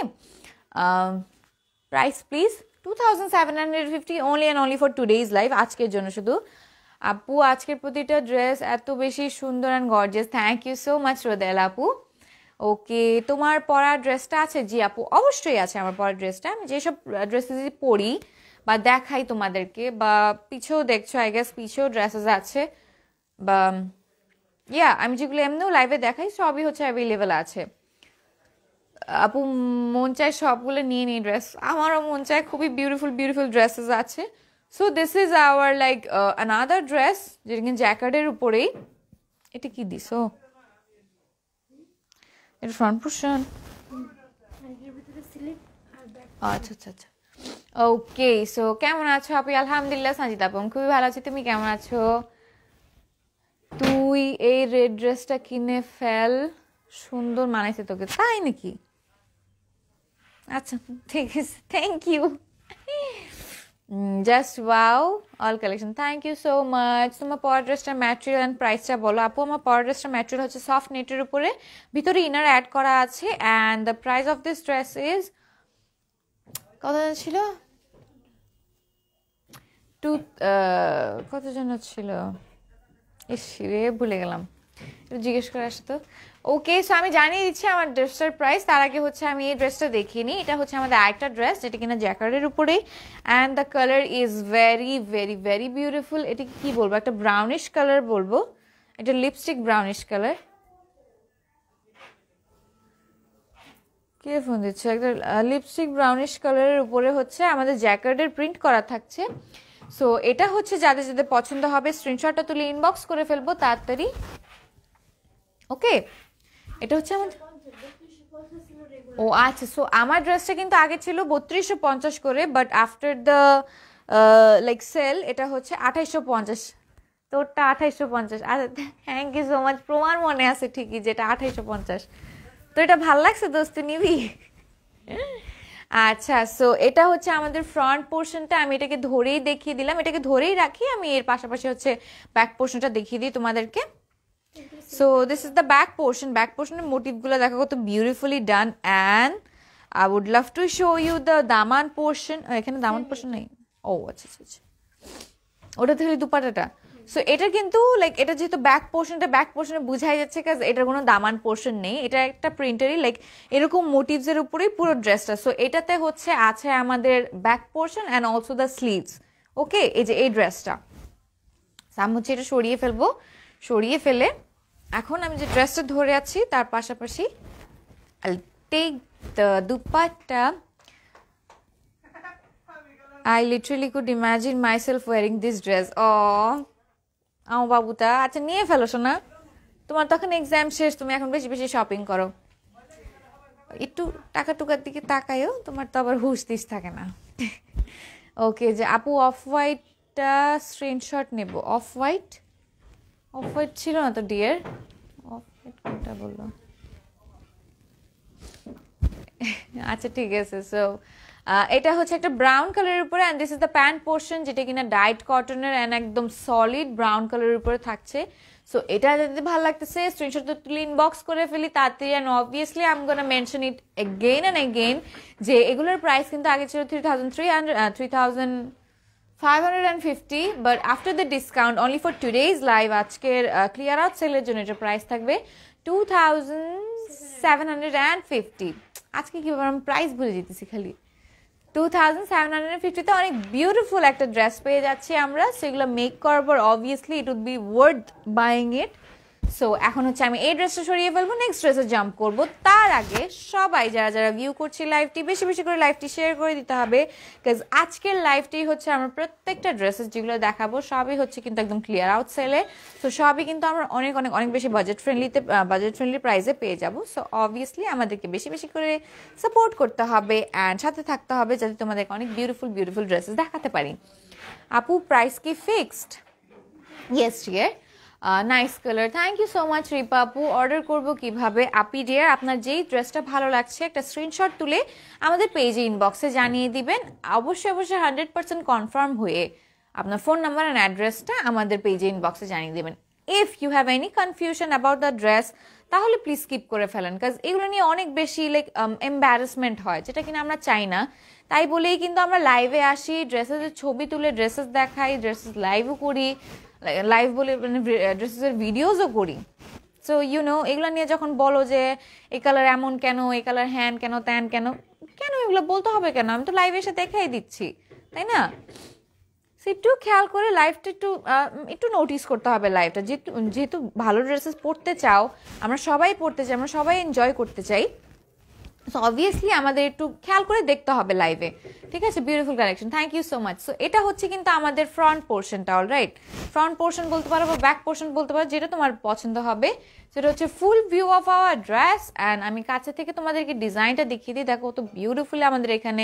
price please two thousand seven hundred fifty only and only for two days live আজকের জন্য শুধু আপু আজকের প্রতিটা ড্রেস এত বেশি সুন্দর and gorgeous thank you so much Rodel আপু ওকে তোমার পরা ড্রেসটা আছে জি আপু অবশ্যই আছে আমার পরা ড্রেসটা আমি যেসব ড্রেসে যদি পরি বা দেখাই তোমাদেরকে বা পিছেও দেখছো আই গেস পিছেও ড্রেসেস আছে বা ইয়া আমি যেগুলো এমনিও লাইভে দেখাই সবই হচ্ছে অ্যাভেলেবেল আছে আপু মন চায় সবগুলো নিয়ে নিই ড্রেস আমারও মন চায় খুবই বিউটিফুল বিউটিফুল ড্রেসেস আছে so this is our like another dress যেটা কিন্তু জ্যাকেটের উপরেই এটা কি দিস ও এটা ফ্রন্ট পোর্শন আচ্ছা আচ্ছা আচ্ছা ওকে সো কেমন আছো আপনি আলহামদুলিল্লাহ সাজিদ আপম খুবই ভালো আছি তুমি কেমন আছো তুই এই রেড ড্রেসটা কিনে ফেল সুন্দর মানাইছে তোকে তাই নাকি আচ্ছা ঠিক আছে thank you just wow all collection thank you so much তোমার পাওয়ার ড্রেসটার ম্যাটেরিয়াল অ্যান্ড প্রাইসটা বলো আপু আমার পাওয়ার ড্রেসটার ম্যাটেরিয়াল হচ্ছে সফট নেটের উপরে ভিতরে ইনার অ্যাড করা আছে and the price of this dress is কত ছিল টু কত যেন ছিল ইস রে ভুলে গেলাম একটু জিজ্ঞেস করে আসতো ওকে সো আমি জানিয়ে দিচ্ছি আমার ড্রেসটার প্রাইস তার আগে হচ্ছে আমি এই ড্রেসটা দেখিনি এটা হচ্ছে আমাদের আরেকটা ড্রেস যেটা কিনা জ্যাকার্ডের উপরেই and the colour is very very very beautiful এটি কি বলবো একটা ব্রাউনিশ কালার বলবো এটা লিপস্টিক ব্রাউনিশ কালার কে ফোন দিচ্ছে একটা লিপস্টিক ব্রাউনিশ কালারের উপরে হচ্ছে আমাদের জ্যাকার্ডের প্রিন্ট করা থাকছে সো এটা হচ্ছে যাদের যাদের পছন্দ হবে স্ক্রিনশটটা তুলে ইনবক্স করে ফেলবো তাড়াতাড়ি ওকে এটা হচ্ছে আমাদের ও আচ্ছা সো আমার ড্রেসটা কিন্তু আগে ছিল বত্রিশশো পঞ্চাশ করে but after the like sale এটা হচ্ছে আঠাইশশো পঞ্চাশ তোরটা আঠাইশশো পঞ্চাশ থ্যাংক ইউ সো মাচ প্রমাণ মনে আছে ঠিকই যেটা আঠাইশশো পঞ্চাশ তো এটা ভাল লাগছে দোস্ত নিবি হ্যাঁ আচ্ছা সো এটা হচ্ছে আমাদের ফ্রন্ট পোর্শনটা আমি এটাকে ধরেই দেখিয়ে দিলাম এটাকে ধরেই রাখি আমি এর পাশাপাশি হচ্ছে ব্যাক পোর্শনটা দেখিয়ে দিই তোমাদেরকে so this is the back portion back পোর্শনের মোটিভগুলো দেখো কত beautifully done and I would love to show you the দামান পোর্শন এখানে দামান পোর্শন হ্যাঁ। নেই ও আচ্ছা আচ্ছা আচ্ছা ওটা ওই দুপাটাটা সো এটা কিন্তু লাইক এটা যেহেতু ব্যাক পোর্শনটা ব্যাক পোর্শনে বুঝাই যাচ্ছে কাজ এটার কোনো দামান পোর্শন নেই এটা একটা প্রিন্টারই লাইক এরকম মোটিভসের উপরেই পুরো ড্রেসটা সো এটাতে হচ্ছে আছে আমাদের back portion and also the sleeves okay এই যে এই ড্রেসটা আমি হচ্ছে এটা সরিয়ে ফেলবো সরিয়ে ফেলে এখন আমি যে ড্রেসটা ধরে আছি তার পাশাপাশি take the dupatta I literally could imagine myself wearing this dress Oh, আমার বাবুটা আচ্ছা নিয়ে ফেলো শোনা তোমার তখন এক্সাম শেষ তুমি এখন বেশি বেশি শপিং করো একটু টাকা টুকার দিকে তাকায়ও তোমার তো আবার হুশ দিস থাকে না ওকে যে আপু অফ হোয়াইটটা স্ক্রিনশট নেব অফ হোয়াইট অফ হোয়াইট ছিল না তো ডিয়ার অফ হোয়াইট কোনটা বললো আচ্ছা ঠিক আছে সো এটা হচ্ছে একটা ব্রাউন কালারের উপরে and this is the pant portion যেটা কিনা ডাইট কটনের অ্যান্ড একদম সলিড ব্রাউন কালারের উপরে থাকছে সো এটা যদি ভালো লাগতেছে স্ক্রিনশট তো তুলে ইনবক্স করে ফেলি তাতে and obviously um um mention it again and again যে এগুলোর প্রাইস কিন্তু আগে ছিল three thousand three hundred three thousand fifty but after the discount only for days live আজকের ক্লিয়ার আউট সেলের জন্য এটা প্রাইস থাকবে two thousand seven hundred and fifty আজকে কীভাবে আমি প্রাইস ভুলে যেতেছি খালি টু থাউজেন্ড সেভেন হান্ড্রেড ফিফটিতে অনেক বিউটিফুল একটা ড্রেস পেয়ে যাচ্ছি আমরা সেগুলো মেক করার পর obviously it would be worth buying it so এখন হচ্ছে আমি এই ড্রেসটা সরিয়ে ফেলবো নেক্সট ড্রেসে জাম্প করবো তার আগে সবাই যারা যারা ভিউ করছে লাইভটি বেশি বেশি করে লাইভটি শেয়ার করে দিতে হবে বিকজ আজকের লাইভটি হচ্ছে আমার প্রত্যেকটা ড্রেসেস যেগুলো দেখাবো সবই হচ্ছে কিন্তু একদম ক্লিয়ার আউট সেলে সো সবই কিন্তু আমরা অনেক অনেক অনেক বেশি বাজেট ফ্রেন্ডলিতে বাজেট ফ্রেন্ডলি প্রাইসে পেয়ে যাব সো অবভিয়াসলি আমাদেরকে বেশি বেশি করে সাপোর্ট করতে হবে অ্যান্ড সাথে থাকতে হবে যাতে তোমাদেরকে অনেক বিউটিফুল বিউটিফুল ড্রেসেস দেখাতে পারি আপু প্রাইস কি ফিক্সড ইয়েস ইয়ার nice colour thank you so much Ripa আপু অর্ডার করবো কিভাবে আপি ডিয়ার আপনার যেই ড্রেসটা ভালো লাগছে একটা স্ক্রিনশট তুলে আমাদের পেজে ইনবক্সে জানিয়ে দিবেন অবশ্যই অবশ্যই হান্ড্রেড পার্সেন্ট কনফার্ম হয়ে আপনার ফোন নাম্বার অ্যান্ড অ্যাড্রেসটা আমাদের পেজে ইনবক্সে জানিয়ে দেবেন if you have any confusion about the dress তাহলে প্লিজ স্কিপ করে ফেলেন কাজ এগুলো নিয়ে অনেক বেশি লাইক এম্বারাসমেন্ট um, হয় যেটা কিনা আমরা চাই না তাই বলেই কিন্তু আমরা লাইভে আসি ড্রেসেসের ছবি তুলে ড্রেসেস দেখাই ড্রেসেস লাইভও করি লাইভ বলে মানে ড্রেসেসের uh, ভিডিওজও করি সো ইউ নো এগুলো নিয়ে যখন বলো যে এই কালার এমন কেন এই কালার হ্যান কেন ত্যান কেন কেন এগুলো বলতে হবে কেন আমি তো লাইভে এসে দেখাই দিচ্ছি তাই না একটু খেয়াল করে লাইফটা একটু একটু নোটিস করতে হবে লাইফটা যেহেতু যেহেতু ভালো ড্রেসেস পরতে চাও আমরা সবাই পরতে চাই আমরা সবাই এনজয় করতে চাই সো অবভিয়াসলি আমাদের একটু খেয়াল করে দেখতে হবে লাইভে ঠিক আছে beautiful collection thank you so much so এটা হচ্ছে কিন্তু আমাদের ফ্রন্ট পোর্শনটা অল রাইট ফ্রন্ট পোর্শন বলতে পারো বা ব্যাক পোর্শন বলতে পারো যেটা তোমার পছন্দ হবে সেটা হচ্ছে full view of our dress and আমি কাছে থেকে তোমাদেরকে ডিজাইনটা দেখিয়ে দিই দেখো তো বিউটিফুলি আমাদের এখানে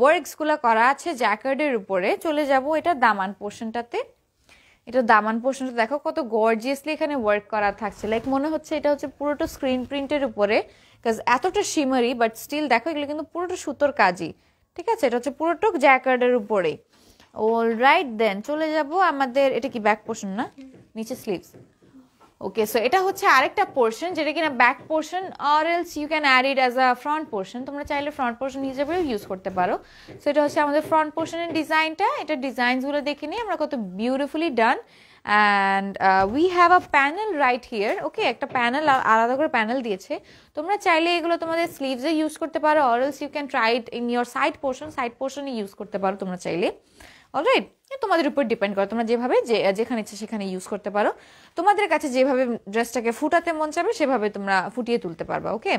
ওয়ার্কসগুলো করা আছে জ্যাকেটের উপরে চলে যাব এটা দামান পোর্শনটাতে এটা দামান পোর্শনটা দেখো কত গর্জিয়াসলি এখানে ওয়ার্ক করা থাকছে লাইক মনে হচ্ছে এটা হচ্ছে পুরোটা স্ক্রিন প্রিন্টের উপরে কাজ এতটা শিমারি বাট স্টিল দেখো এগুলো কিন্তু পুরোটা সুতোর কাজই ঠিক আছে এটা হচ্ছে পুরোটুক জ্যাকার্ডের উপরে অল রাইট দেন চলে যাব আমাদের এটা কি ব্যাক পোর্শন না নিচে স্লিভস ওকে সো এটা হচ্ছে আরেকটা পোর্শন যেটা কিনা ব্যাক পোর্শন আর else you can add it as a front portion তোমরা চাইলে ফ্রন্ট পোর্শন হিসেবেও ইউজ করতে পারো সো এটা হচ্ছে আমাদের ফ্রন্ট পোর্শনের ডিজাইনটা এটা ডিজাইনসগুলো দেখে নিয়ে আমরা কত beautifully done and we have a panel right here okay একটা প্যানেল আলাদা করে প্যানেল দিয়েছে তোমরা চাইলে এগুলো তোমাদের স্লিভসে ইউজ করতে পারো also you can try it in your side portion side পোর্শনে ইউজ করতে পারো তোমরা চাইলে অলরাইট তোমাদের উপর ডিপেন্ড করে তোমরা যেভাবে যে যেখানে ইচ্ছে সেখানে ইউজ করতে পারো তোমাদের কাছে যেভাবে ড্রেসটাকে ফুটাতে মন চাবে সেভাবে তোমরা ফুটিয়ে তুলতে পারবা ওকে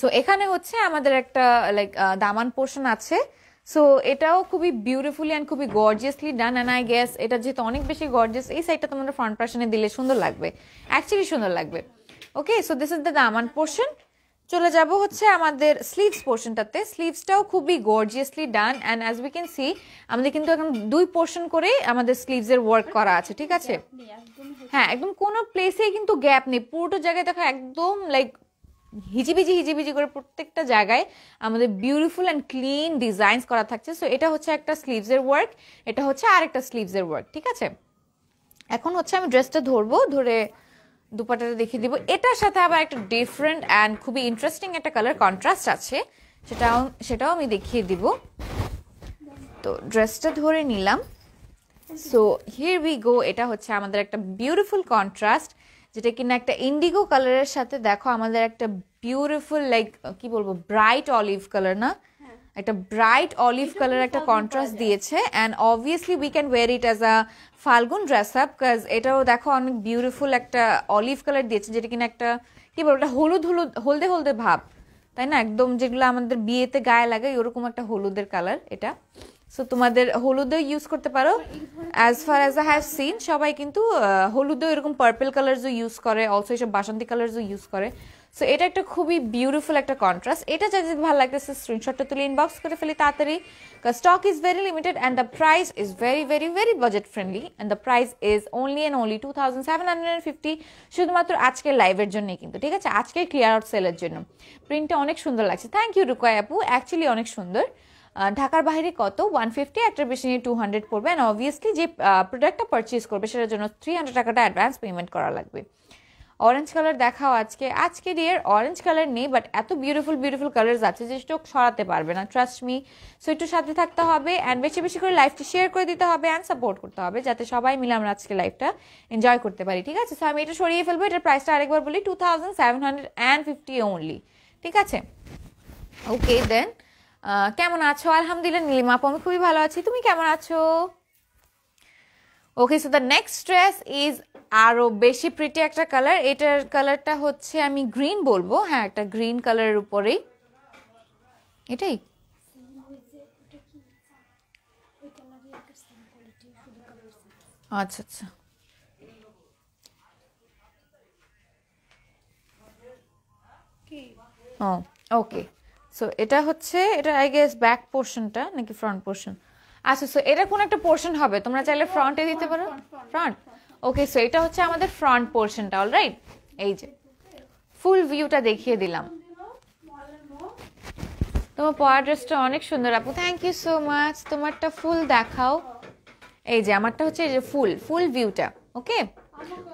সো এখানে হচ্ছে আমাদের একটা লাইক দামান পোর্শন আছে সো এটাও খুবই বিউটিফুলি অ্যান্ড খুবই gorgeously done and I guess এটা যেহেতু অনেক বেশি গর্জিয়াস এই সাইডটা তোমরা ফ্রন্ট পার্সনে দিলে সুন্দর লাগবে অ্যাকচুয়ালি সুন্দর লাগবে okay so this is the দামান পোর্শন চলে যাব হচ্ছে আমাদের স্লিভস পোর্শনটাতে স্লিভসটাও খুবই gorgeously done and as we can see আমাদের কিন্তু এখন দুই পোর্শন করে আমাদের স্লিভসের ওয়ার্ক করা আছে ঠিক আছে হ্যাঁ একদম কোনো প্লেসেই কিন্তু গ্যাপ নেই পুরোটা জায়গায় দেখো একদম লাইক হিজিবিজি হিজিবিজি করে প্রত্যেকটা জায়গায় আমাদের বিউটিফুল অ্যান্ড ক্লিন ডিজাইনস করা থাকছে সো এটা হচ্ছে একটা স্লিভসের ওয়ার্ক এটা হচ্ছে আর একটা স্লিভসের ওয়ার্ক ঠিক আছে এখন হচ্ছে আমি ড্রেসটা ধরবো ধরে দুপাটাটা দেখিয়ে দিব এটার সাথে আবার একটা ডিফারেন্ট অ্যান্ড খুবই ইন্টারেস্টিং একটা কালার কন্ট্রাস্ট আছে সেটাও সেটাও আমি দেখিয়ে দিব তো ড্রেসটা ধরে নিলাম সো হিয়ার উই গো এটা হচ্ছে আমাদের একটা বিউটিফুল কন্ট্রাস্ট যেটা কিনা একটা ইন্ডিগো কালারের সাথে দেখো আমাদের একটা বিউটিফুল লাইক কি বলবো ব্রাইট অলিভ কালার না হ্যাঁ। একটা ব্রাইট অলিভ কালার একটা কন্ট্রাস্ট দিয়েছে and obviously we can wear it as a Falgun dress up কাজ এটাও দেখো অনেক বিউটিফুল একটা অলিভ কালার দিয়েছে যেটা কিনা একটা কি বলবো একটা হলুদ হলুদ হলদে হলদে ভাব তাই না একদম যেগুলো আমাদের বিয়েতে গায়ে লাগে ওরকম একটা হলুদের কালার এটা সো তোমাদের হলুদও ইউজ করতে পারো as far as I have seen সবাই কিন্তু হলুদও এরকম পার্পল কালার্সও ইউজ করে অলসো এসব বাসন্তী কালার্সও ইউজ করে সো এটা একটা খুবই বিউটিফুল একটা কন্ট্রাস্ট এটা যদি ভালো লাগতেছে স্ক্রিনশটটা তুলে ইনবক্স করে ফেলি তাড়াতাড়ি stock is very limited and the price is very very very budget friendly and the price is only and only two thousand seven hundred fifty শুধুমাত্র আজকের লাইভের জন্যই কিন্তু ঠিক আছে আজকের ক্লিয়ার আউট সেলের জন্য প্রিন্টটা অনেক সুন্দর লাগছে থ্যাংক ইউ রুকয় আপু অ্যাকচুয়ালি অনেক সুন্দর ঢাকার বাইরে কত ওয়ান ফিফটি একটার বেশি নিয়ে টু হান্ড্রেড পড়বে অ্যান্ড অবভিয়াসলি যে প্রোডাক্টটা পারচেস করবে সেটার জন্য থ্রি হান্ড্রেড টাকাটা অ্যাডভান্স পেমেন্ট করা লাগবে অরেঞ্জ কালার দেখাও আজকে আজকে ডিয়ার অরেঞ্জ কালার নেই বাট এত বিউটিফুল বিউটিফুল কালার্স আছে যে স্টোক সরাতে পারবে না ট্রাস্ট মি সো একটু সাথে থাকতে হবে অ্যান্ড বেশি বেশি করে লাইফটি শেয়ার করে দিতে হবে অ্যান্ড সাপোর্ট করতে হবে যাতে সবাই মিলে আমরা আজকে লাইফটা এনজয় করতে পারি ঠিক আছে সো আমি এটা সরিয়ে ফেলবো এটার প্রাইসটা আরেকবার বলি two thousand seven hundred and fifty only ঠিক আছে ওকে দেন কেমন আছো আলহামদুলিল্লাহ নীলিমা আপু আমি খুবই ভালো আছি তুমি কেমন আছো okay so the next dress is আরও বেশি প্রিটি একটা কালার এটার কালারটা হচ্ছে আমি গ্রিন বলবো হ্যাঁ একটা গ্রিন কালারের উপরেই এটাই আচ্ছা আচ্ছা ও ওকে সো এটা হচ্ছে এটা আই গেস ব্যাক পোর্শনটা নাকি ফ্রন্ট পোর্শন আচ্ছা সো এটা কোন একটা পোর্শন হবে তোমরা চাইলে ফ্রন্টে দিতে পারো ফ্রন্ট ওকে সো এটা হচ্ছে আমাদের ফ্রন্ট পোর্শনটা অলরাইট এই যে ফুল ভিউটা দেখিয়ে দিলাম তোমার পয়া ড্রেসটা অনেক সুন্দর আপু থ্যাংক ইউ সো মাচ তোমারটা ফুল দেখাও এই যে আমারটা হচ্ছে এই যে ফুল ফুল ভিউটা ওকে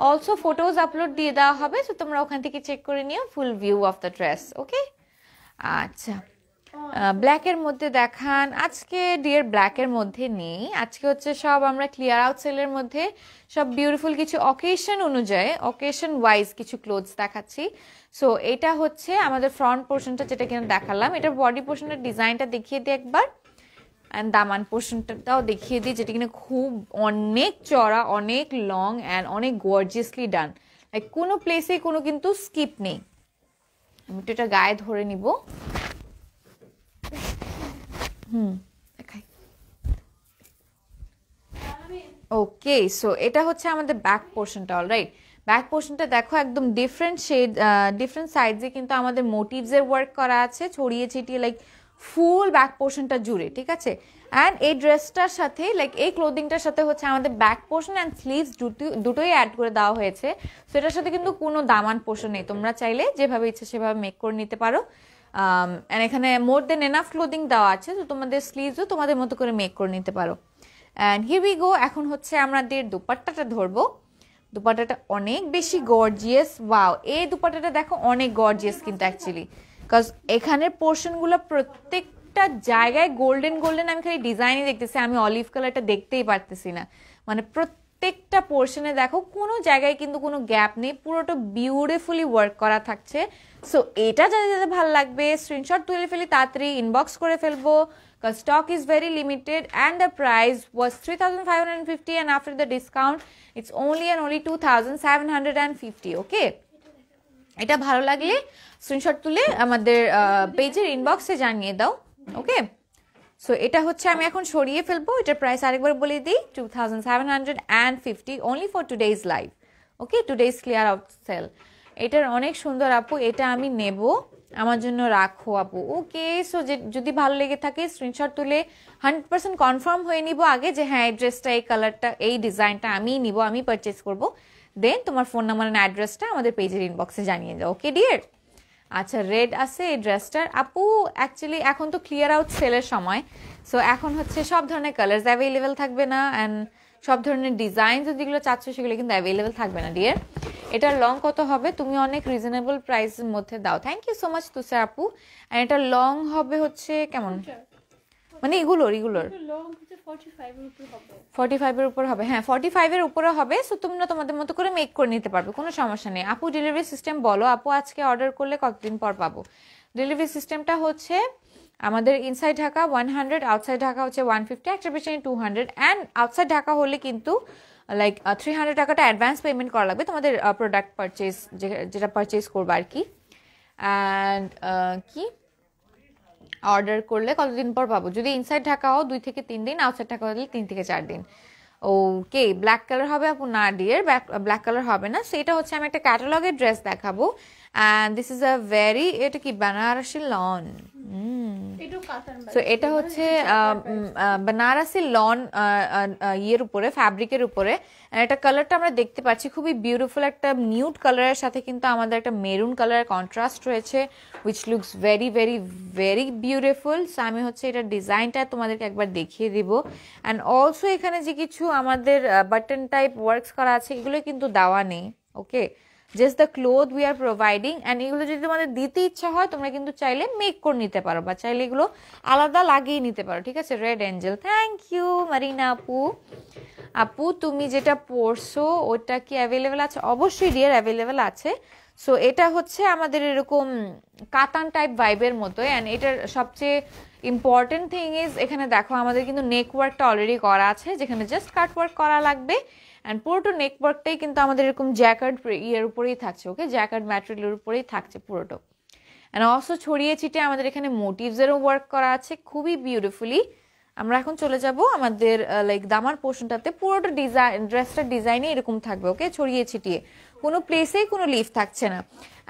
অলসো ফটোজ আপলোড দিয়ে দেওয়া হবে সো তোমরা ওখান থেকে চেক করে নিও full view of the dress okay আচ্ছা ব্ল্যাকের মধ্যে দেখান আজকে ডিয়ার ব্ল্যাকের মধ্যে নেই আজকে হচ্ছে সব আমরা ক্লিয়ার আউট সেলের মধ্যে সব বিউটিফুল কিছু অকেশন অনুযায়ী অকেশন ওয়াইজ কিছু ক্লোথস দেখাচ্ছি সো এটা হচ্ছে আমাদের ফ্রন্ট পোর্শনটা যেটা কিনা দেখালাম এটা বডি পোর্শনের ডিজাইনটা দেখিয়ে দিই একবার অ্যান্ড দামান পোর্শনটাও দেখিয়ে দিই যেটা কিনা খুব অনেক চড়া অনেক লং অ্যান্ড অনেক গর্জিয়াসলি ডান লাইক কোনো প্লেসে কোনো কিন্তু স্কিপ নেই আমি তো এটা গায়ে ধরে নিব হুম ওকে সো এটা হচ্ছে আমাদের ব্যাক পোর্শনটা অলরাইট ব্যাক পোর্শনটা দেখো একদম ডিফারেন্ট শেড ডিফারেন্ট সাইজে কিন্তু আমাদের মোটিভসের ওয়ার্ক করা আছে ছড়িয়ে ছিটিয়ে লাইক ফুল ব্যাক পোর্শনটা জুড়ে ঠিক আছে অ্যান্ড এই ড্রেসটার সাথে লাইক এই ক্লোদিংটার সাথে হচ্ছে আমাদের ব্যাক পোর্শন অ্যান্ড স্লিভস দুটোই অ্যাড করে দেওয়া হয়েছে সো এটার সাথে কিন্তু কোনো দামান পোর্শন নেই তোমরা চাইলে যেভাবে ইচ্ছা সেভাবে মেক করে নিতে পারো অ্যান্ড um, এখানে মোর দেন এনাফ ক্লোদিং দেওয়া আছে তো তোমাদের স্লিভসও তোমাদের মতো করে মেক করে নিতে পারো অ্যান্ড হি উই গো এখন হচ্ছে আমাদের দুপাট্টাটা ধরবো দুপাট্টাটা অনেক বেশি গর্জিয়াস ওয়াও এই দুপাট্টাটা দেখো অনেক গর্জিয়াস কিন্তু অ্যাকচুয়ালি কজ এখানের পোর্শনগুলো প্রত্যেক একটা জায়গায় গোল্ডেন গোল্ডেন আমি খালি ডিজাইনই দেখতেছি আমি অলিভ কালারটা দেখতেই পারতেছি না মানে প্রত্যেকটা পোর্শনে দেখো কোনো জায়গায় কিন্তু কোনো গ্যাপ নেই পুরোটা বিউটিফুলি ওয়ার্ক করা থাকছে সো এটা যাদের যাদের ভালো লাগবে স্ক্রিনশট তুলে ফেলি তাড়াতাড়ি ইনবক্স করে ফেলবো কারণ stock is very limited and the price was three thousand five hundred fifty and after the discount it's only and only two thousand seven hundred and fifty okay এটা ভালো লাগলে স্ক্রিনশট তুলে আমাদের পেজের ইনবক্সে জানিয়ে দাও ওকে সো এটা হচ্ছে আমি এখন সরিয়ে ফেলবো এটার প্রাইস আরেকবার বলে দিই two thousand seven hundred and fifty only for two days live okay to today's clear out sale এটার অনেক সুন্দর আপু এটা আমি নেব আমার জন্য রাখো আপু ওকে সো যে যদি ভালো লেগে থাকে স্ক্রিনশট তুলে হান্ড্রেড পার্সেন্ট কনফার্ম হয়ে নিব আগে যে হ্যাঁ এই ড্রেসটা এই কালারটা এই ডিজাইনটা আমি নিব আমি পারচেস করব দেন তোমার ফোন নাম্বার অ্যান্ড অ্যাড্রেসটা আমাদের পেজের ইনবক্সে জানিয়ে দাও ওকে ডিয়ার আচ্ছা রেড আছে এই ড্রেসটার আপু অ্যাকচুয়ালি এখন তো ক্লিয়ার আউট সেলের সময় সো এখন হচ্ছে সব ধরনের কালার্স অ্যাভেলেবেল থাকবে না অ্যান্ড সব ধরনের ডিজাইন যেগুলো চাচ্ছ সেগুলো কিন্তু অ্যাভেলেবেল থাকবে না ডিয়ার এটার লং কত হবে তুমি অনেক রিজনেবল প্রাইসের মধ্যে দাও thank you so much Tushar আপু অ্যান্ড এটার লং হবে হচ্ছে কেমন মানে এগুলোর এগুলোর ফর্টি ফাইভের উপর হবে হ্যাঁ ফর্টি ফাইভের উপরে হবে সো তোমরা তোমাদের মতো করে মেক করে নিতে পারবে কোনো সমস্যা নেই আপু ডেলিভারি সিস্টেম বলো আপু আজকে অর্ডার করলে কতদিন পর পাবো ডেলিভারি সিস্টেমটা হচ্ছে আমাদের inside Dhaka one hundred outside Dhaka হচ্ছে ওয়ান ফিফটি একটা পেশেন্ট two hundred and outside Dhaka হলে কিন্তু লাইক থ্রি হান্ড্রেড টাকাটা অ্যাডভান্স পেমেন্ট করা লাগবে তোমাদের প্রোডাক্ট পারচেস যেটা পারচেস করবো আর কি অ্যান্ড কি অর্ডার করলে কতদিন পর পাবো যদি ইনসাইড ঢাকা হও দুই থেকে তিন দিন আউটসাইড ঢাকা হলে তিন থেকে চার দিন ওকে ব্ল্যাক কালার হবে আপু না ডিয়ার ব্ল্যাক কালার হবে না সেটা হচ্ছে আমি একটা ক্যাটালগের ড্রেস দেখাবো and this is a very এটা কি বেনারসি লন সো mm. এটা হচ্ছে Benarasi lawn um, uh, uh, uh, ইয়ের উপরে ফ্যাব্রিকের উপরে এটা কালারটা আমরা দেখতে পাচ্ছি খুবই বিউটিফুল একটা নিউড কালারের সাথে কিন্তু আমাদের একটা মেরুন কালারের কন্ট্রাস্ট রয়েছে which looks very very very beautiful so আমি হচ্ছে এটা ডিজাইনটা তোমাদেরকে একবার দেখিয়ে দিব অ্যান্ড অলসো এখানে যে কিছু আমাদের বাটন টাইপ ওয়ার্কস করা আছে এগুলো কিন্তু দেওয়া নেই okay just the cloth we are providing and এগুলো যদি তোমাদের দিতে ইচ্ছা হয় তোমরা কিন্তু চাইলে মেক করে নিতে পারো বা চাইলে এগুলো আলাদা লাগিয়ে নিতে পারো ঠিক আছে red angel thank you Marina আপু আপু তুমি যেটা পড়ছো ওটা কি অ্যাভেলেবেল আছে অবশ্যই ডিয়ার অ্যাভেলেবেল আছে সো এটা হচ্ছে আমাদের এরকম কাতান টাইপ ভাইবের মতো অ্যান্ড এটার সবচেয়ে ইম্পর্টেন্ট থিং ইজ এখানে দেখো আমাদের কিন্তু নেক ওয়ার্কটা অলরেডি করা আছে যেখানে জাস্ট কাট ওয়ার্ক করা লাগবে অ্যান্ড পুরোটো নেকওয়ার্কটাই কিন্তু আমাদের এরকম জ্যাকার্ড ইয়ের উপরেই থাকছে ওকে জ্যাকার্ড ম্যাটেরিয়ালের উপরেই থাকছে পুরোটো অ্যান্ড অসো ছড়িয়ে ছিটে আমাদের এখানে মোটিভসেরও ওয়ার্ক করা আছে খুবই বিউটিফুলি আমরা এখন চলে যাব আমাদের লাইক দামার পোর্শনটাতে পুরোটা ডিজাইন ড্রেসটার ডিজাইনে এরকম থাকবে ওকে ছড়িয়ে ছিটিয়ে কোনো প্লেসেই কোনো লিভ থাকছে না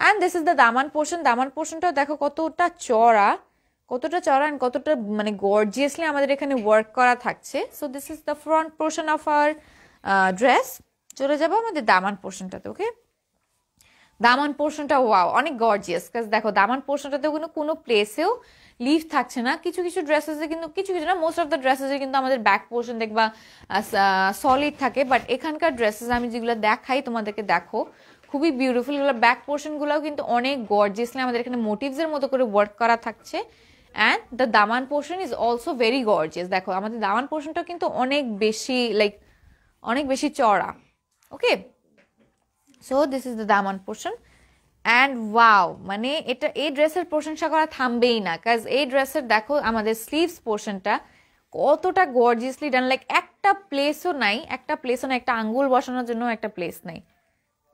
অ্যান্ড দিস ইজ দ্য দামান পোর্শন দামান পোর্শনটাও দেখো কতটা চড়া কতটা চড়া অ্যান্ড কতটা মানে গর্জিয়াসলি আমাদের এখানে ওয়ার্ক করা থাকছে so this is the front portion of our dress চলে যাব আমাদের দামান পোর্শনটাতে ওকে দামান পোর্শনটা ওয়াও অনেক গর্জিয়াস কাজ দেখো দামান পোর্শনটাতে কোনো কোনো প্লেসেও লিভ থাকছে না কিছু কিছু ড্রেসেসে কিন্তু কিছু কিছু না মোস্ট অফ দ্য ড্রেসেসে কিন্তু আমাদের ব্যাক পোর্শন দেখবা সলিড থাকে বাট এখানকার ড্রেসেস আমি যেগুলো দেখাই তোমাদেরকে দেখো খুবই বিউটিফুল এগুলো ব্যাক পোর্শনগুলোও কিন্তু অনেক গর্জিয়াসলি আমাদের এখানে মোটিভসের মতো করে ওয়ার্ক করা থাকছে অ্যান্ড দ্য দামান portion is also very gorgeous দেখো আমাদের দামান পোর্শনটা কিন্তু অনেক বেশি লাইক অনেক বেশি চড়া okay so this is the দামন পোর্শন অ্যান্ড ওয়াও মানে এটা এই ড্রেসের প্রশংসা করা থামবেই না কাজ এই ড্রেসের দেখো আমাদের স্লিভস পোর্শনটা কতটা গর্জিয়াসলি ডান লাইক একটা প্লেসও নাই একটা প্লেসও নাই একটা আঙ্গুল বসানোর জন্য একটা প্লেস নাই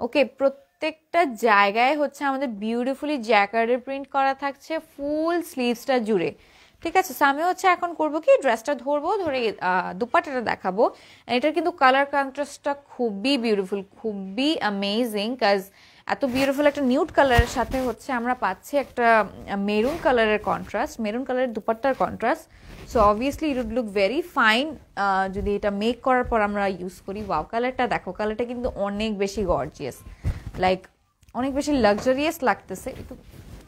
ওকে প্রত্যেকটা জায়গায় হচ্ছে আমাদের বিউটিফুলি জ্যাকার্ডের প্রিন্ট করা থাকছে ফুল স্লিভসটা জুড়ে ঠিক আছে সো আমি হচ্ছে এখন করব কি ড্রেসটা ধরবো ধরে দুপাটাটা দেখাবো এটার কিন্তু কালার কন্ট্রাস্টটা খুবই বিউটিফুল খুবই অ্যামেজিং কাজ এত বিউটিফুল একটা নিউড কালারের সাথে হচ্ছে আমরা পাচ্ছি একটা মেরুন কালারের কন্ট্রাস্ট মেরুন কালারের দুপাট্টার contrast so obviously it would look very fine যদি এটা মেক করার পর আমরা ইউজ করি ওয়াও কালারটা দেখো কালারটা কিন্তু অনেক বেশি গর্জিয়াস লাইক অনেক বেশি লাক্সারিয়াস লাগতেছে একটু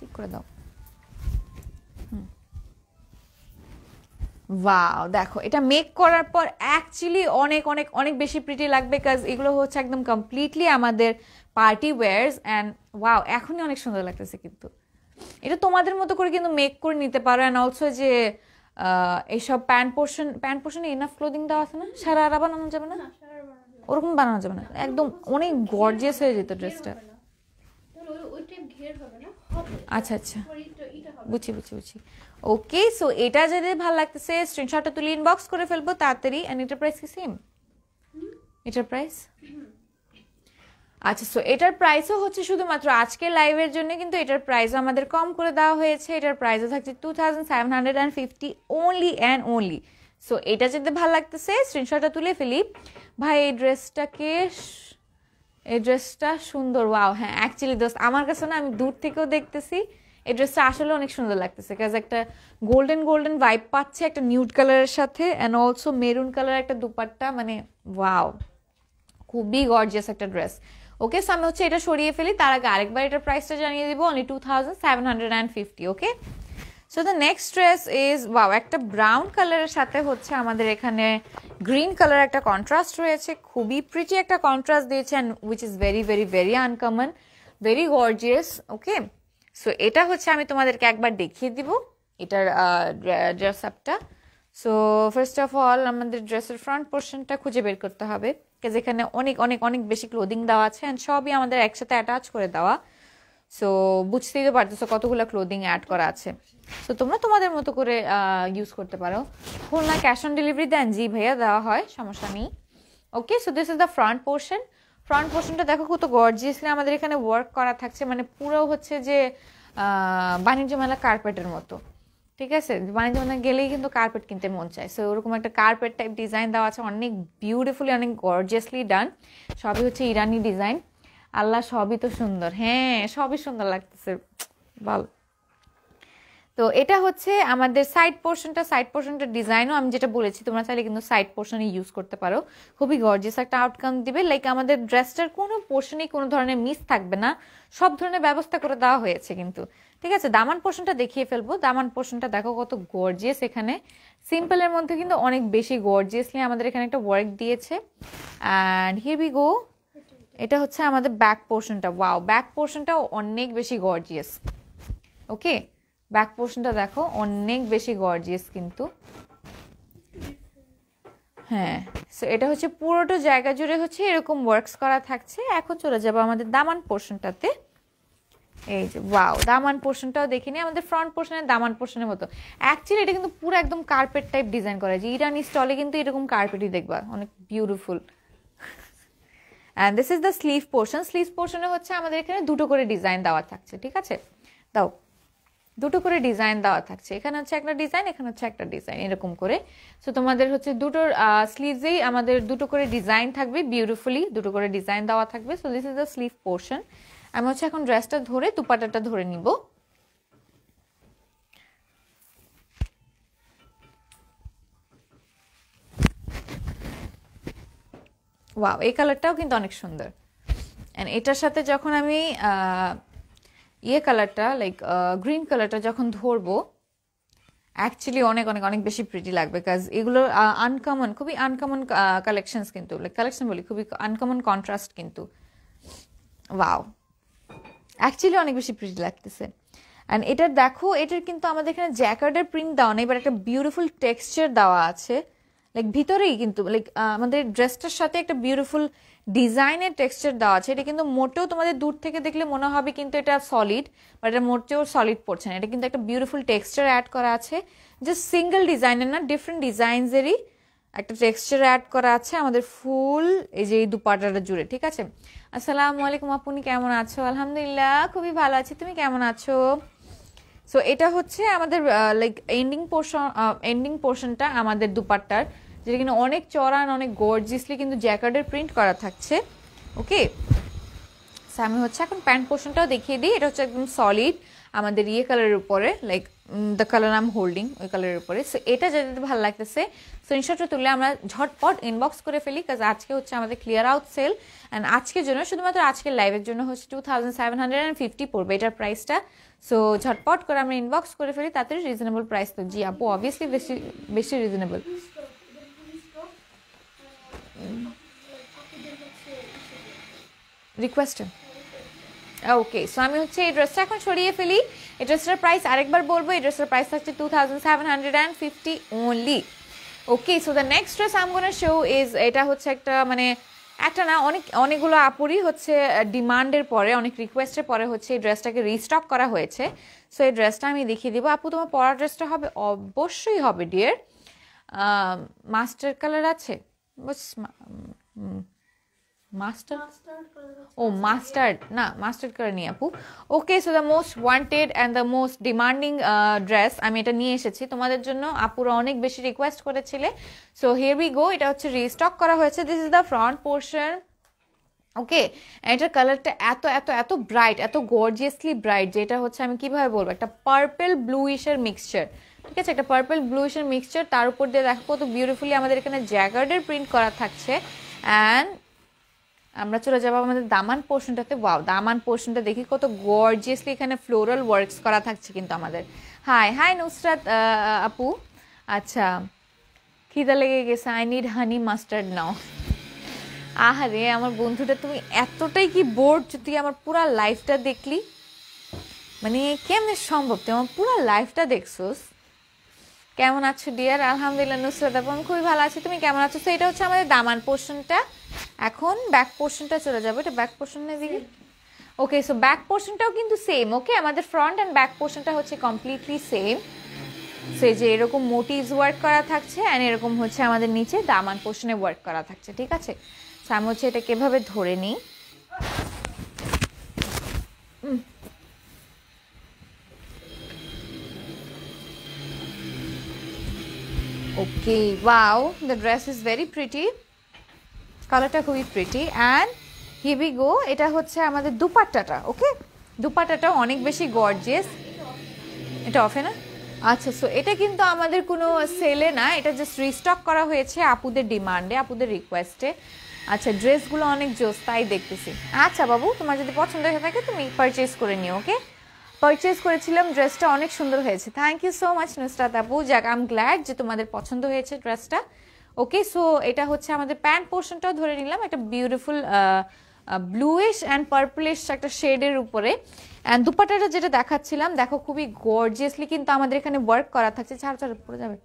ঠিক করে দাও ওয়াও দেখো এটা মেক করার পর অ্যাকচুয়ালি অনেক অনেক অনেক বেশি প্রিটি লাগবে কাজ এগুলো হচ্ছে একদম কমপ্লিটলি আমাদের পার্টি ওয়্যার্স অ্যান্ড ওয়াও এখনই অনেক সুন্দর লাগতেছে কিন্তু এটা তোমাদের মতো করে কিন্তু মেক করে নিতে পারো অ্যান্ড অলসো যে এইসব প্যান্ট পোর্শন প্যান্ট পোর্শনে ইনাফ ক্লোদিং দেওয়া আছে না সারা আরা বানানো যাবে না ওরকম বানানো যাবে না একদম অনেক গর্জিয়াস হয়ে যেত ড্রেসটা আচ্ছা আচ্ছা বুঝি বুঝি বুঝি ওকে সো এটা যদি ভালো লাগতেছে স্ক্রিনশটটা তুলে ইনবক্স করে ফেলবো তাড়াতাড়ি অ্যান্ড আচ্ছা, এটার প্রাইস কি সেম এটার প্রাইস আচ্ছা সো এটার প্রাইসও হচ্ছে শুধুমাত্র আজকে লাইভের জন্য কিন্তু এটার প্রাইস আমাদের কম করে দেওয়া হয়েছে এটার প্রাইসও থাকছে two thousand seven hundred and fifty only and only so এটা যদি ভালো লাগতেছে স্ক্রিনশটটা তুলে ফেলি ভাই এই ড্রেসটাকে এই ড্রেসটা সুন্দর ওয়াও হ্যাঁ অ্যাকচুয়ালি দোস্ত আমার কাছে না আমি দূর থেকেও দেখতেছি এই ড্রেসটা আসলে অনেক সুন্দর লাগতেছে কাজ একটা গোল্ডেন গোল্ডেন ভাইব পাচ্ছে একটা নিউড কালারের সাথে অ্যান্ড অলসো মেরুন কালার একটা দুপাট্টা মানে ওয়াও খুবই গর্জিয়াস একটা ড্রেস ওকে সো আমি হচ্ছে এটা সরিয়ে ফেলি তার আগে আরেকবার এটার প্রাইসটা জানিয়ে দিব only two thousand seven hundred and fifty okay so the next dress is wow একটা ব্রাউন কালারের সাথে হচ্ছে আমাদের এখানে গ্রিন কালার একটা কন্ট্রাস্ট রয়েছে খুবই প্রিটি একটা কন্ট্রাস্ট দিয়েছে and which is very very very uncommon very gorgeous okay so এটা হচ্ছে আমি তোমাদেরকে একবার দেখিয়ে দিব এটার ড্রেস আপটা সো ফার্স্ট অফ অল আমাদের ড্রেসের ফ্রন্ট পোর্শনটা খুঁজে বের করতে হবে যেখানে অনেক অনেক অনেক বেশি ক্লোদিং দেওয়া আছে অ্যান্ড সবই আমাদের একসাথে অ্যাটাচ করে দেওয়া সো বুঝতেই তো পারতেছো কতগুলো ক্লোদিং অ্যাড করা আছে সো তোমরা তোমাদের মতো করে ইউজ করতে পারো Khulna cash on delivery then জি ভাইয়া দেওয়া হয় সমস্যা নেই okay so this is the front portion front পোর্শনটা দেখো কত গর্জিয়াসলি আমাদের এখানে ওয়ার্ক করা থাকছে মানে পুরো হচ্ছে যে বাণিজ্য মেলা কার্পেটের মতো ঠিক আছে বাণিজ্য মেলা গেলেই কিন্তু কার্পেট কিনতে মন চায় সো ওরকম একটা কার্পেট টাইপ ডিজাইন দেওয়া আছে অনেক বিউটিফুলি অনেক গর্জিয়াসলি ডান সবই হচ্ছে ইরানি ডিজাইন আল্লাহ সবই তো সুন্দর হ্যাঁ সবই সুন্দর লাগতেছে ভালো তো এটা হচ্ছে আমাদের সাইড পোর্শনটা সাইড পোর্শনটা ডিজাইনও আমি যেটা বলেছি তোমরা চাইলে কিন্তু সাইড পোর্শনই ইউজ করতে পারো খুবই গর্জিয়াস একটা আউটকাম দিবে লাইক আমাদের ড্রেসটার কোনো পোর্শনই কোনো ধরনের মিস থাকবে না সব ধরনের ব্যবস্থা করে দেওয়া হয়েছে কিন্তু ঠিক আছে দামান পোর্শনটা দেখিয়ে ফেলবো দামান পোর্শনটা দেখো কত গর্জিয়াস এখানে সিম্পলের মধ্যে কিন্তু অনেক বেশি গর্জিয়াসলি আমাদের এখানে একটা ওয়ার্ক দিয়েছে অ্যান্ড হি বি গো এটা হচ্ছে আমাদের ব্যাক পোর্শনটা ওয়াও ব্যাক পোর্শনটাও অনেক বেশি গর্জিয়াস ওকে ব্যাক পোর্শনটা দেখো অনেক বেশি গর্জিয়াস কিন্তু হ্যাঁ সো এটা হচ্ছে পুরোটা জায়গা জুড়ে হচ্ছে এরকম ওয়ার্কস করা থাকছে এখন চলে যাবো আমাদের দামান পোর্শনটাতে এই যে বাও দামান পোর্শনটাও দেখিনি আমাদের ফ্রন্ট পোর্শনের দামান পোর্শনের মতো অ্যাকচুয়ালি এটা কিন্তু পুরো একদম কার্পেট টাইপ ডিজাইন করা হয়েছে ইরানি স্টলে কিন্তু এরকম কার্পেটই দেখবা অনেক beautiful and this is the sleeve portion sleeve পোর্শনে হচ্ছে আমাদের এখানে দুটো করে ডিজাইন দেওয়া থাকছে ঠিক আছে দাও দুটো করে ডিজাইন দেওয়া থাকছে এখানে হচ্ছে একটা ডিজাইন এখানে হচ্ছে একটা ডিজাইন এরকম করে সো তোমাদের হচ্ছে দুটোর স্লিভসেই আমাদের দুটো করে ডিজাইন থাকবে বিউটিফুলি দুটো করে ডিজাইন দেওয়া থাকবে so this is the sleeve portion আমি হচ্ছে এখন ড্রেসটা ধরে দুপাটাটা ধরে নিব ওয়াও এই কালারটাও কিন্তু অনেক সুন্দর অ্যান্ড এটার সাথে যখন আমি ইয়ে কালারটা লাইক গ্রিন কালারটা যখন ধরবো অ্যাকচুয়ালি অনেক অনেক অনেক বেশি প্রিটি লাগবে কাজ এগুলো আনকমন খুবই আনকমন কালেকশনস কিন্তু লাইক কালেকশন বলি খুবই আনকমন কন্ট্রাস্ট কিন্তু ওয়াও অ্যাকচুয়ালি অনেক বেশি প্রিটি লাগতেছে অ্যান্ড এটার দেখো এটার কিন্তু আমাদের এখানে জ্যাকার্ডের প্রিন্ট দেওয়া নেই বাট একটা বিউটিফুল টেক্সচার দেওয়া আছে লাইক ভিতরেই কিন্তু লাইক আমাদের ড্রেসটার সাথে একটা বিউটিফুল ডিজাইনের টেক্সচার দেওয়া আছে এটা কিন্তু মোটেও তোমাদের দূর থেকে দেখলে মনে হবে কিন্তু এটা সলিড বা এটা মোটেও সলিড পড়ছে না এটা কিন্তু একটা বিউটিফুল টেক্সচার অ্যাড করা আছে জাস্ট সিঙ্গেল ডিজাইনের না ডিফারেন্ট ডিজাইনসেরই একটা টেক্সচার অ্যাড করা আছে আমাদের ফুল এই যে এই দুপাটাটা জুড়ে ঠিক আছে আসসালামু আলাইকুম আপুনি কেমন আছো আলহামদুলিল্লাহ খুবই ভালো আছি তুমি কেমন আছো সো এটা হচ্ছে আমাদের লাইক এন্ডিং পোর্শন এন্ডিং পোর্শনটা আমাদের দুপাট্টার যেটা কিনা অনেক চড়ান অনেক গর্জিয়াসলি কিন্তু জ্যাকার্ডের প্রিন্ট করা থাকছে ওকে আমি হচ্ছে এখন প্যান্ট পোর্শনটাও দেখিয়ে দিই এটা হচ্ছে একদম সলিড আমাদের ইয়ে কালারের উপরে like the colour um holding ওই কালারের উপরে সো এটা যাতে ভালো লাগতেছে স্ক্রিনশটটা তুলে আমরা ঝটপট ইনবক্স করে ফেলি কাজ আজকে হচ্ছে আমাদের ক্লিয়ার আউট সেল অ্যান্ড আজকের জন্য শুধুমাত্র আজকের লাইভের জন্য হচ্ছে two thousand seven hundred and fifty পড়বে এটার প্রাইসটা সো ঝটপট করে আমরা ইনবক্স করে ফেলি তাতে রিজনেবল প্রাইস তো জি আপু অবভিয়াসলি বেশি বেশি রিজনেবল রিকোয়েস্টে ওকে সো আমি হচ্ছে এই ড্রেসটা এখন সরিয়ে ফেলি এই ড্রেসটার প্রাইস আরেকবার বলবো এই ড্রেসের প্রাইস থাকছে two thousand seven hundred and fifty only okay so the next dress um show is এটা হচ্ছে একটা মানে একটা না অনেক অনেকগুলো আপুরই হচ্ছে ডিমান্ডের পরে অনেক রিকোয়েস্টের পরে হচ্ছে এই ড্রেসটাকে রিস্টক করা হয়েছে সো এই ড্রেসটা আমি দেখিয়ে দিব আপু তোমার পরার ড্রেসটা হবে অবশ্যই হবে ডিয়ার মাস্টার কালার আছে মাস্টার ও মাস্টার্ড না মাস্টার্ড কারনি আপু okay so the most wanted and the most demanding dress আমি এটা নিয়ে এসেছি তোমাদের জন্য আপুরা অনেক বেশি রিকোয়েস্ট করেছিলে সো হিয়ার উই গো এটা হচ্ছে রিস্টক করা হয়েছে this is the front portion okay এটার কালারটা এত এত এত ব্রাইট এত গর্জিয়াসলি ব্রাইট যেটা হচ্ছে আমি কিভাবে বলবো একটা পার্পেল ব্লুইশের মিক্সচার ঠিক আছে একটা পার্পেল ব্লুইশের মিক্সচার তার উপর দিয়ে দেখো কত বিউটিফুলি আমাদের এখানে জ্যাগার্ডের প্রিন্ট করা থাকছে অ্যান্ড আমরা চলে যাবো আমাদের দামান পোর্শনটাতে ওয়াও দামান পোর্শনটা দেখি কত গর্জিয়াসলি এখানে ফ্লোরাল ওয়ার্কস করা থাকছে কিন্তু আমাদের হাই হাই নুসরাত আপু আচ্ছা খিদা লেগে গেছে I need honey mustard now আহারে আমার বন্ধুটা তুমি এতটাই কি বোর্ড যে তুই আমার পুরো লাইফটা দেখলি মানে কেমনে সম্ভব তুই আমার পুরো লাইফটা দেখছোস কেমন আছো ডিয়ার আলহামদুলিল্লাহ নুসরাত আপন খুবই ভালো আছি তুমি কেমন আছো তো এটা হচ্ছে আমাদের দামান পোর্শনটা এখন ব্যাক পোর্শনটা চলে যাবে এটা ব্যাক পোর্শনের দিকে ওকে সো ব্যাক পোর্শনটাও কিন্তু সেম ওকে আমাদের ফ্রন্ট অ্যান্ড ব্যাক পোর্শনটা হচ্ছে কমপ্লিটলি সেম সে যে এরকম মোটিভ ওয়ার্ক করা থাকছে অ্যান্ড এরকম হচ্ছে আমাদের নিচে দামান পোর্শনে ওয়ার্ক করা থাকছে ঠিক আছে চামচে এটাকে এভাবে ধরে নিই okay wow the dress is very pretty কালারটা খুবই প্রিটি অ্যান্ড হিবি গো এটা হচ্ছে আমাদের দুপাট্টাটা ওকে দুপাট্টাটা অনেক বেশি গর্জিয়াস এটা অফে না আচ্ছা সো এটা কিন্তু আমাদের কোনো সেলে না এটা জাস্ট রিস্টক করা হয়েছে আপুদের ডিমান্ডে আপুদের রিকোয়েস্টে আচ্ছা ড্রেসগুলো অনেক জোস তাই দেখতেছি আচ্ছা বাবু তোমার যদি পছন্দ হয়ে থাকে তুমি পারচেস করে নিও ওকে পারচেস করেছিলাম ড্রেসটা অনেক সুন্দর হয়েছে thank you so much Nusrat আপু যাক আম গ্ল্যাড যে তোমাদের পছন্দ হয়েছে ড্রেসটা ওকে সো এটা হচ্ছে আমাদের প্যান্ট পোর্শনটাও ধরে নিলাম একটা বিউটিফুল ব্লুইশ অ্যান্ড পার্পলিশ একটা শেডের উপরে অ্যান্ড দুপাটাটা যেটা দেখাচ্ছিলাম দেখো খুবই গর্জিয়াসলি কিন্তু আমাদের এখানে ওয়ার্ক করা থাকছে ছাড় ছাড় পড়ে যাবে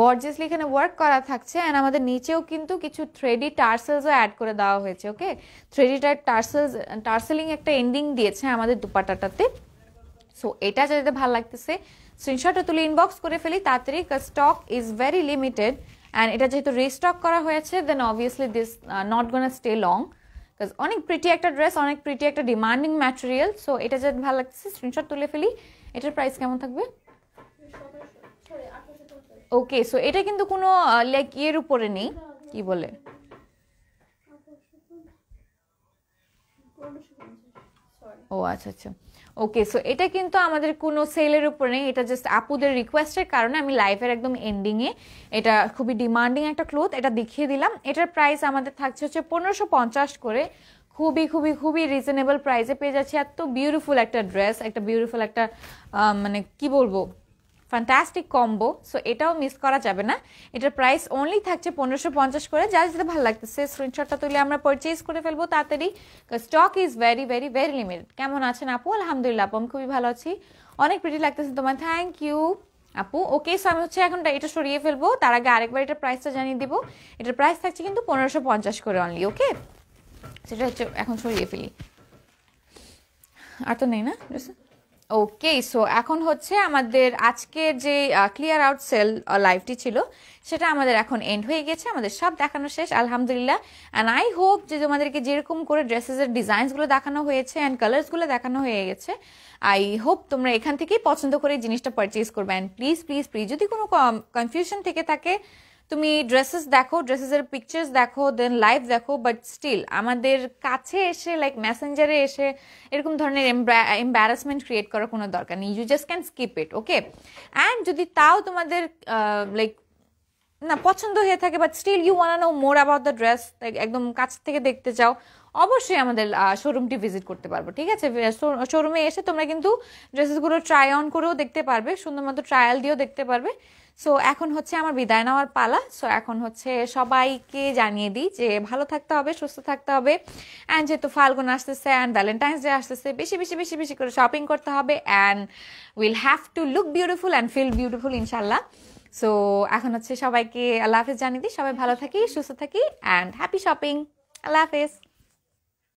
গর্জেসলি এখানে ওয়ার্ক করা থাকছে অ্যান্ড আমাদের নিচেও কিন্তু কিছু থ্রেডি টার্সেলসও অ্যাড করে দেওয়া হয়েছে ওকে থ্রেডি টার্সেলস টার্সেলিং একটা এন্ডিং দিয়েছে আমাদের দুপাটাটাতে সো এটা যাতে ভালো লাগতেছে স্ক্রিনশটটা তুলে ইনবক্স করে ফেলি তাড়াতাড়ি stock is very limited and এটা যেহেতু রিস্টক করা হয়েছে then obviously this not gonna stay long because অনেক প্রিটি একটা ড্রেস অনেক প্রিটি একটা ডিমান্ডিং ম্যাটেরিয়াল সো এটা যাতে ভালো লাগতেছে স্ক্রিনশট তুলে ফেলি এটার প্রাইস কেমন থাকবে ওকে সো এটা কিন্তু কোনো লাইক ইয়ের উপরে নেই কি বলে ও আচ্ছা আচ্ছা ওকে সো এটা কিন্তু আমাদের কোনো সেলের উপর নেই এটা জাস্ট আপুদের রিকোয়েস্টের কারণে আমি লাইফের একদম এন্ডিংয়ে এটা খুবই ডিমান্ডিং একটা ক্লোথ এটা দেখিয়ে দিলাম এটার প্রাইস আমাদের থাকছে হচ্ছে পনেরোশো পঞ্চাশ করে খুবই খুবই খুবই রিজনেবল প্রাইসে পেয়ে যাচ্ছে এত বিউটিফুল একটা ড্রেস একটা বিউটিফুল একটা মানে কি বলবো ফ্যান্টাস্টিক কম্বো সো এটাও মিস করা যাবে না এটার প্রাইস অনলি থাকছে পনেরোশো পঞ্চাশ করে যা যেতে ভালো লাগতেছে স্ক্রিনশটটা তুলে আমরা পারচেজ করে ফেলবো তাড়াতাড়ি stock is very very very limited কেমন আছেন আপু আলহামদুলিল্লাহ আপু আমি খুবই ভালো আছি অনেক প্রিটি লাগতেছে তোমার থ্যাংক ইউ আপু ওকে সো আমি হচ্ছে এখন এটা সরিয়ে ফেলবো তার আগে আরেকবার এটার প্রাইসটা জানিয়ে দেবো এটার প্রাইস থাকছে কিন্তু পনেরোশো পঞ্চাশ করে অনলি ওকে সেটা হচ্ছে এখন সরিয়ে ফেলি আর তো নেই না ওকে সো এখন হচ্ছে আমাদের আজকের যে ক্লিয়ার আউট সেল লাইভটি ছিল সেটা আমাদের এখন এন্ড হয়ে গেছে আমাদের সব দেখানো শেষ আলহামদুলিল্লাহ অ্যান্ড আই হোপ যে তোমাদেরকে যেরকম করে ড্রেসেসের ডিজাইনসগুলো দেখানো হয়েছে অ্যান্ড কালার্সগুলো দেখানো হয়ে গেছে আই হোপ তোমরা এখান থেকেই পছন্দ করে জিনিসটা পারচেজ করবে অ্যান্ড প্লিজ প্লিজ প্লিজ যদি কোনো কনফিউশন থেকে থাকে তুমি ড্রেসেস দেখো ড্রেসেসের পিকচার্স দেখো দেন লাইভ দেখো বাট স্টিল আমাদের কাছে এসে লাইক মেসেঞ্জারে এসে এরকম ধরনের এম্বারাসমেন্ট ক্রিয়েট করার কোনো দরকার নেই you just can skip it okay and যদি তাও তোমাদের লাইক না পছন্দ হয়ে থাকে but still you want know more about the dress একদম কাছ থেকে দেখতে চাও অবশ্যই আমাদের শোরুমটি ভিজিট করতে পারবো ঠিক আছে শোরুমে এসে তোমরা কিন্তু ড্রেসেসগুলো ট্রাই অন করেও দেখতে পারবে সুন্দর মতো ট্রায়াল দিয়েও দেখতে পারবে সো এখন হচ্ছে আমার বিদায় নেওয়ার পালা সো এখন হচ্ছে সবাইকে জানিয়ে দিই যে ভালো থাকতে হবে সুস্থ থাকতে হবে অ্যান্ড যেহেতু ফাল্গুন আসতেছে অ্যান্ড ভ্যালেন্টাইন্স ডে আসতেছে বেশি বেশি বেশি বেশি করে শপিং করতে হবে and will have to look beautiful and feel beautiful ইনশাল্লাহ সো এখন হচ্ছে সবাইকে আল্লাহ হাফেজ জানিয়ে দিই সবাই ভালো থাকি সুস্থ থাকি অ্যান্ড হ্যাপি শপিং আল্লাহ হাফেজ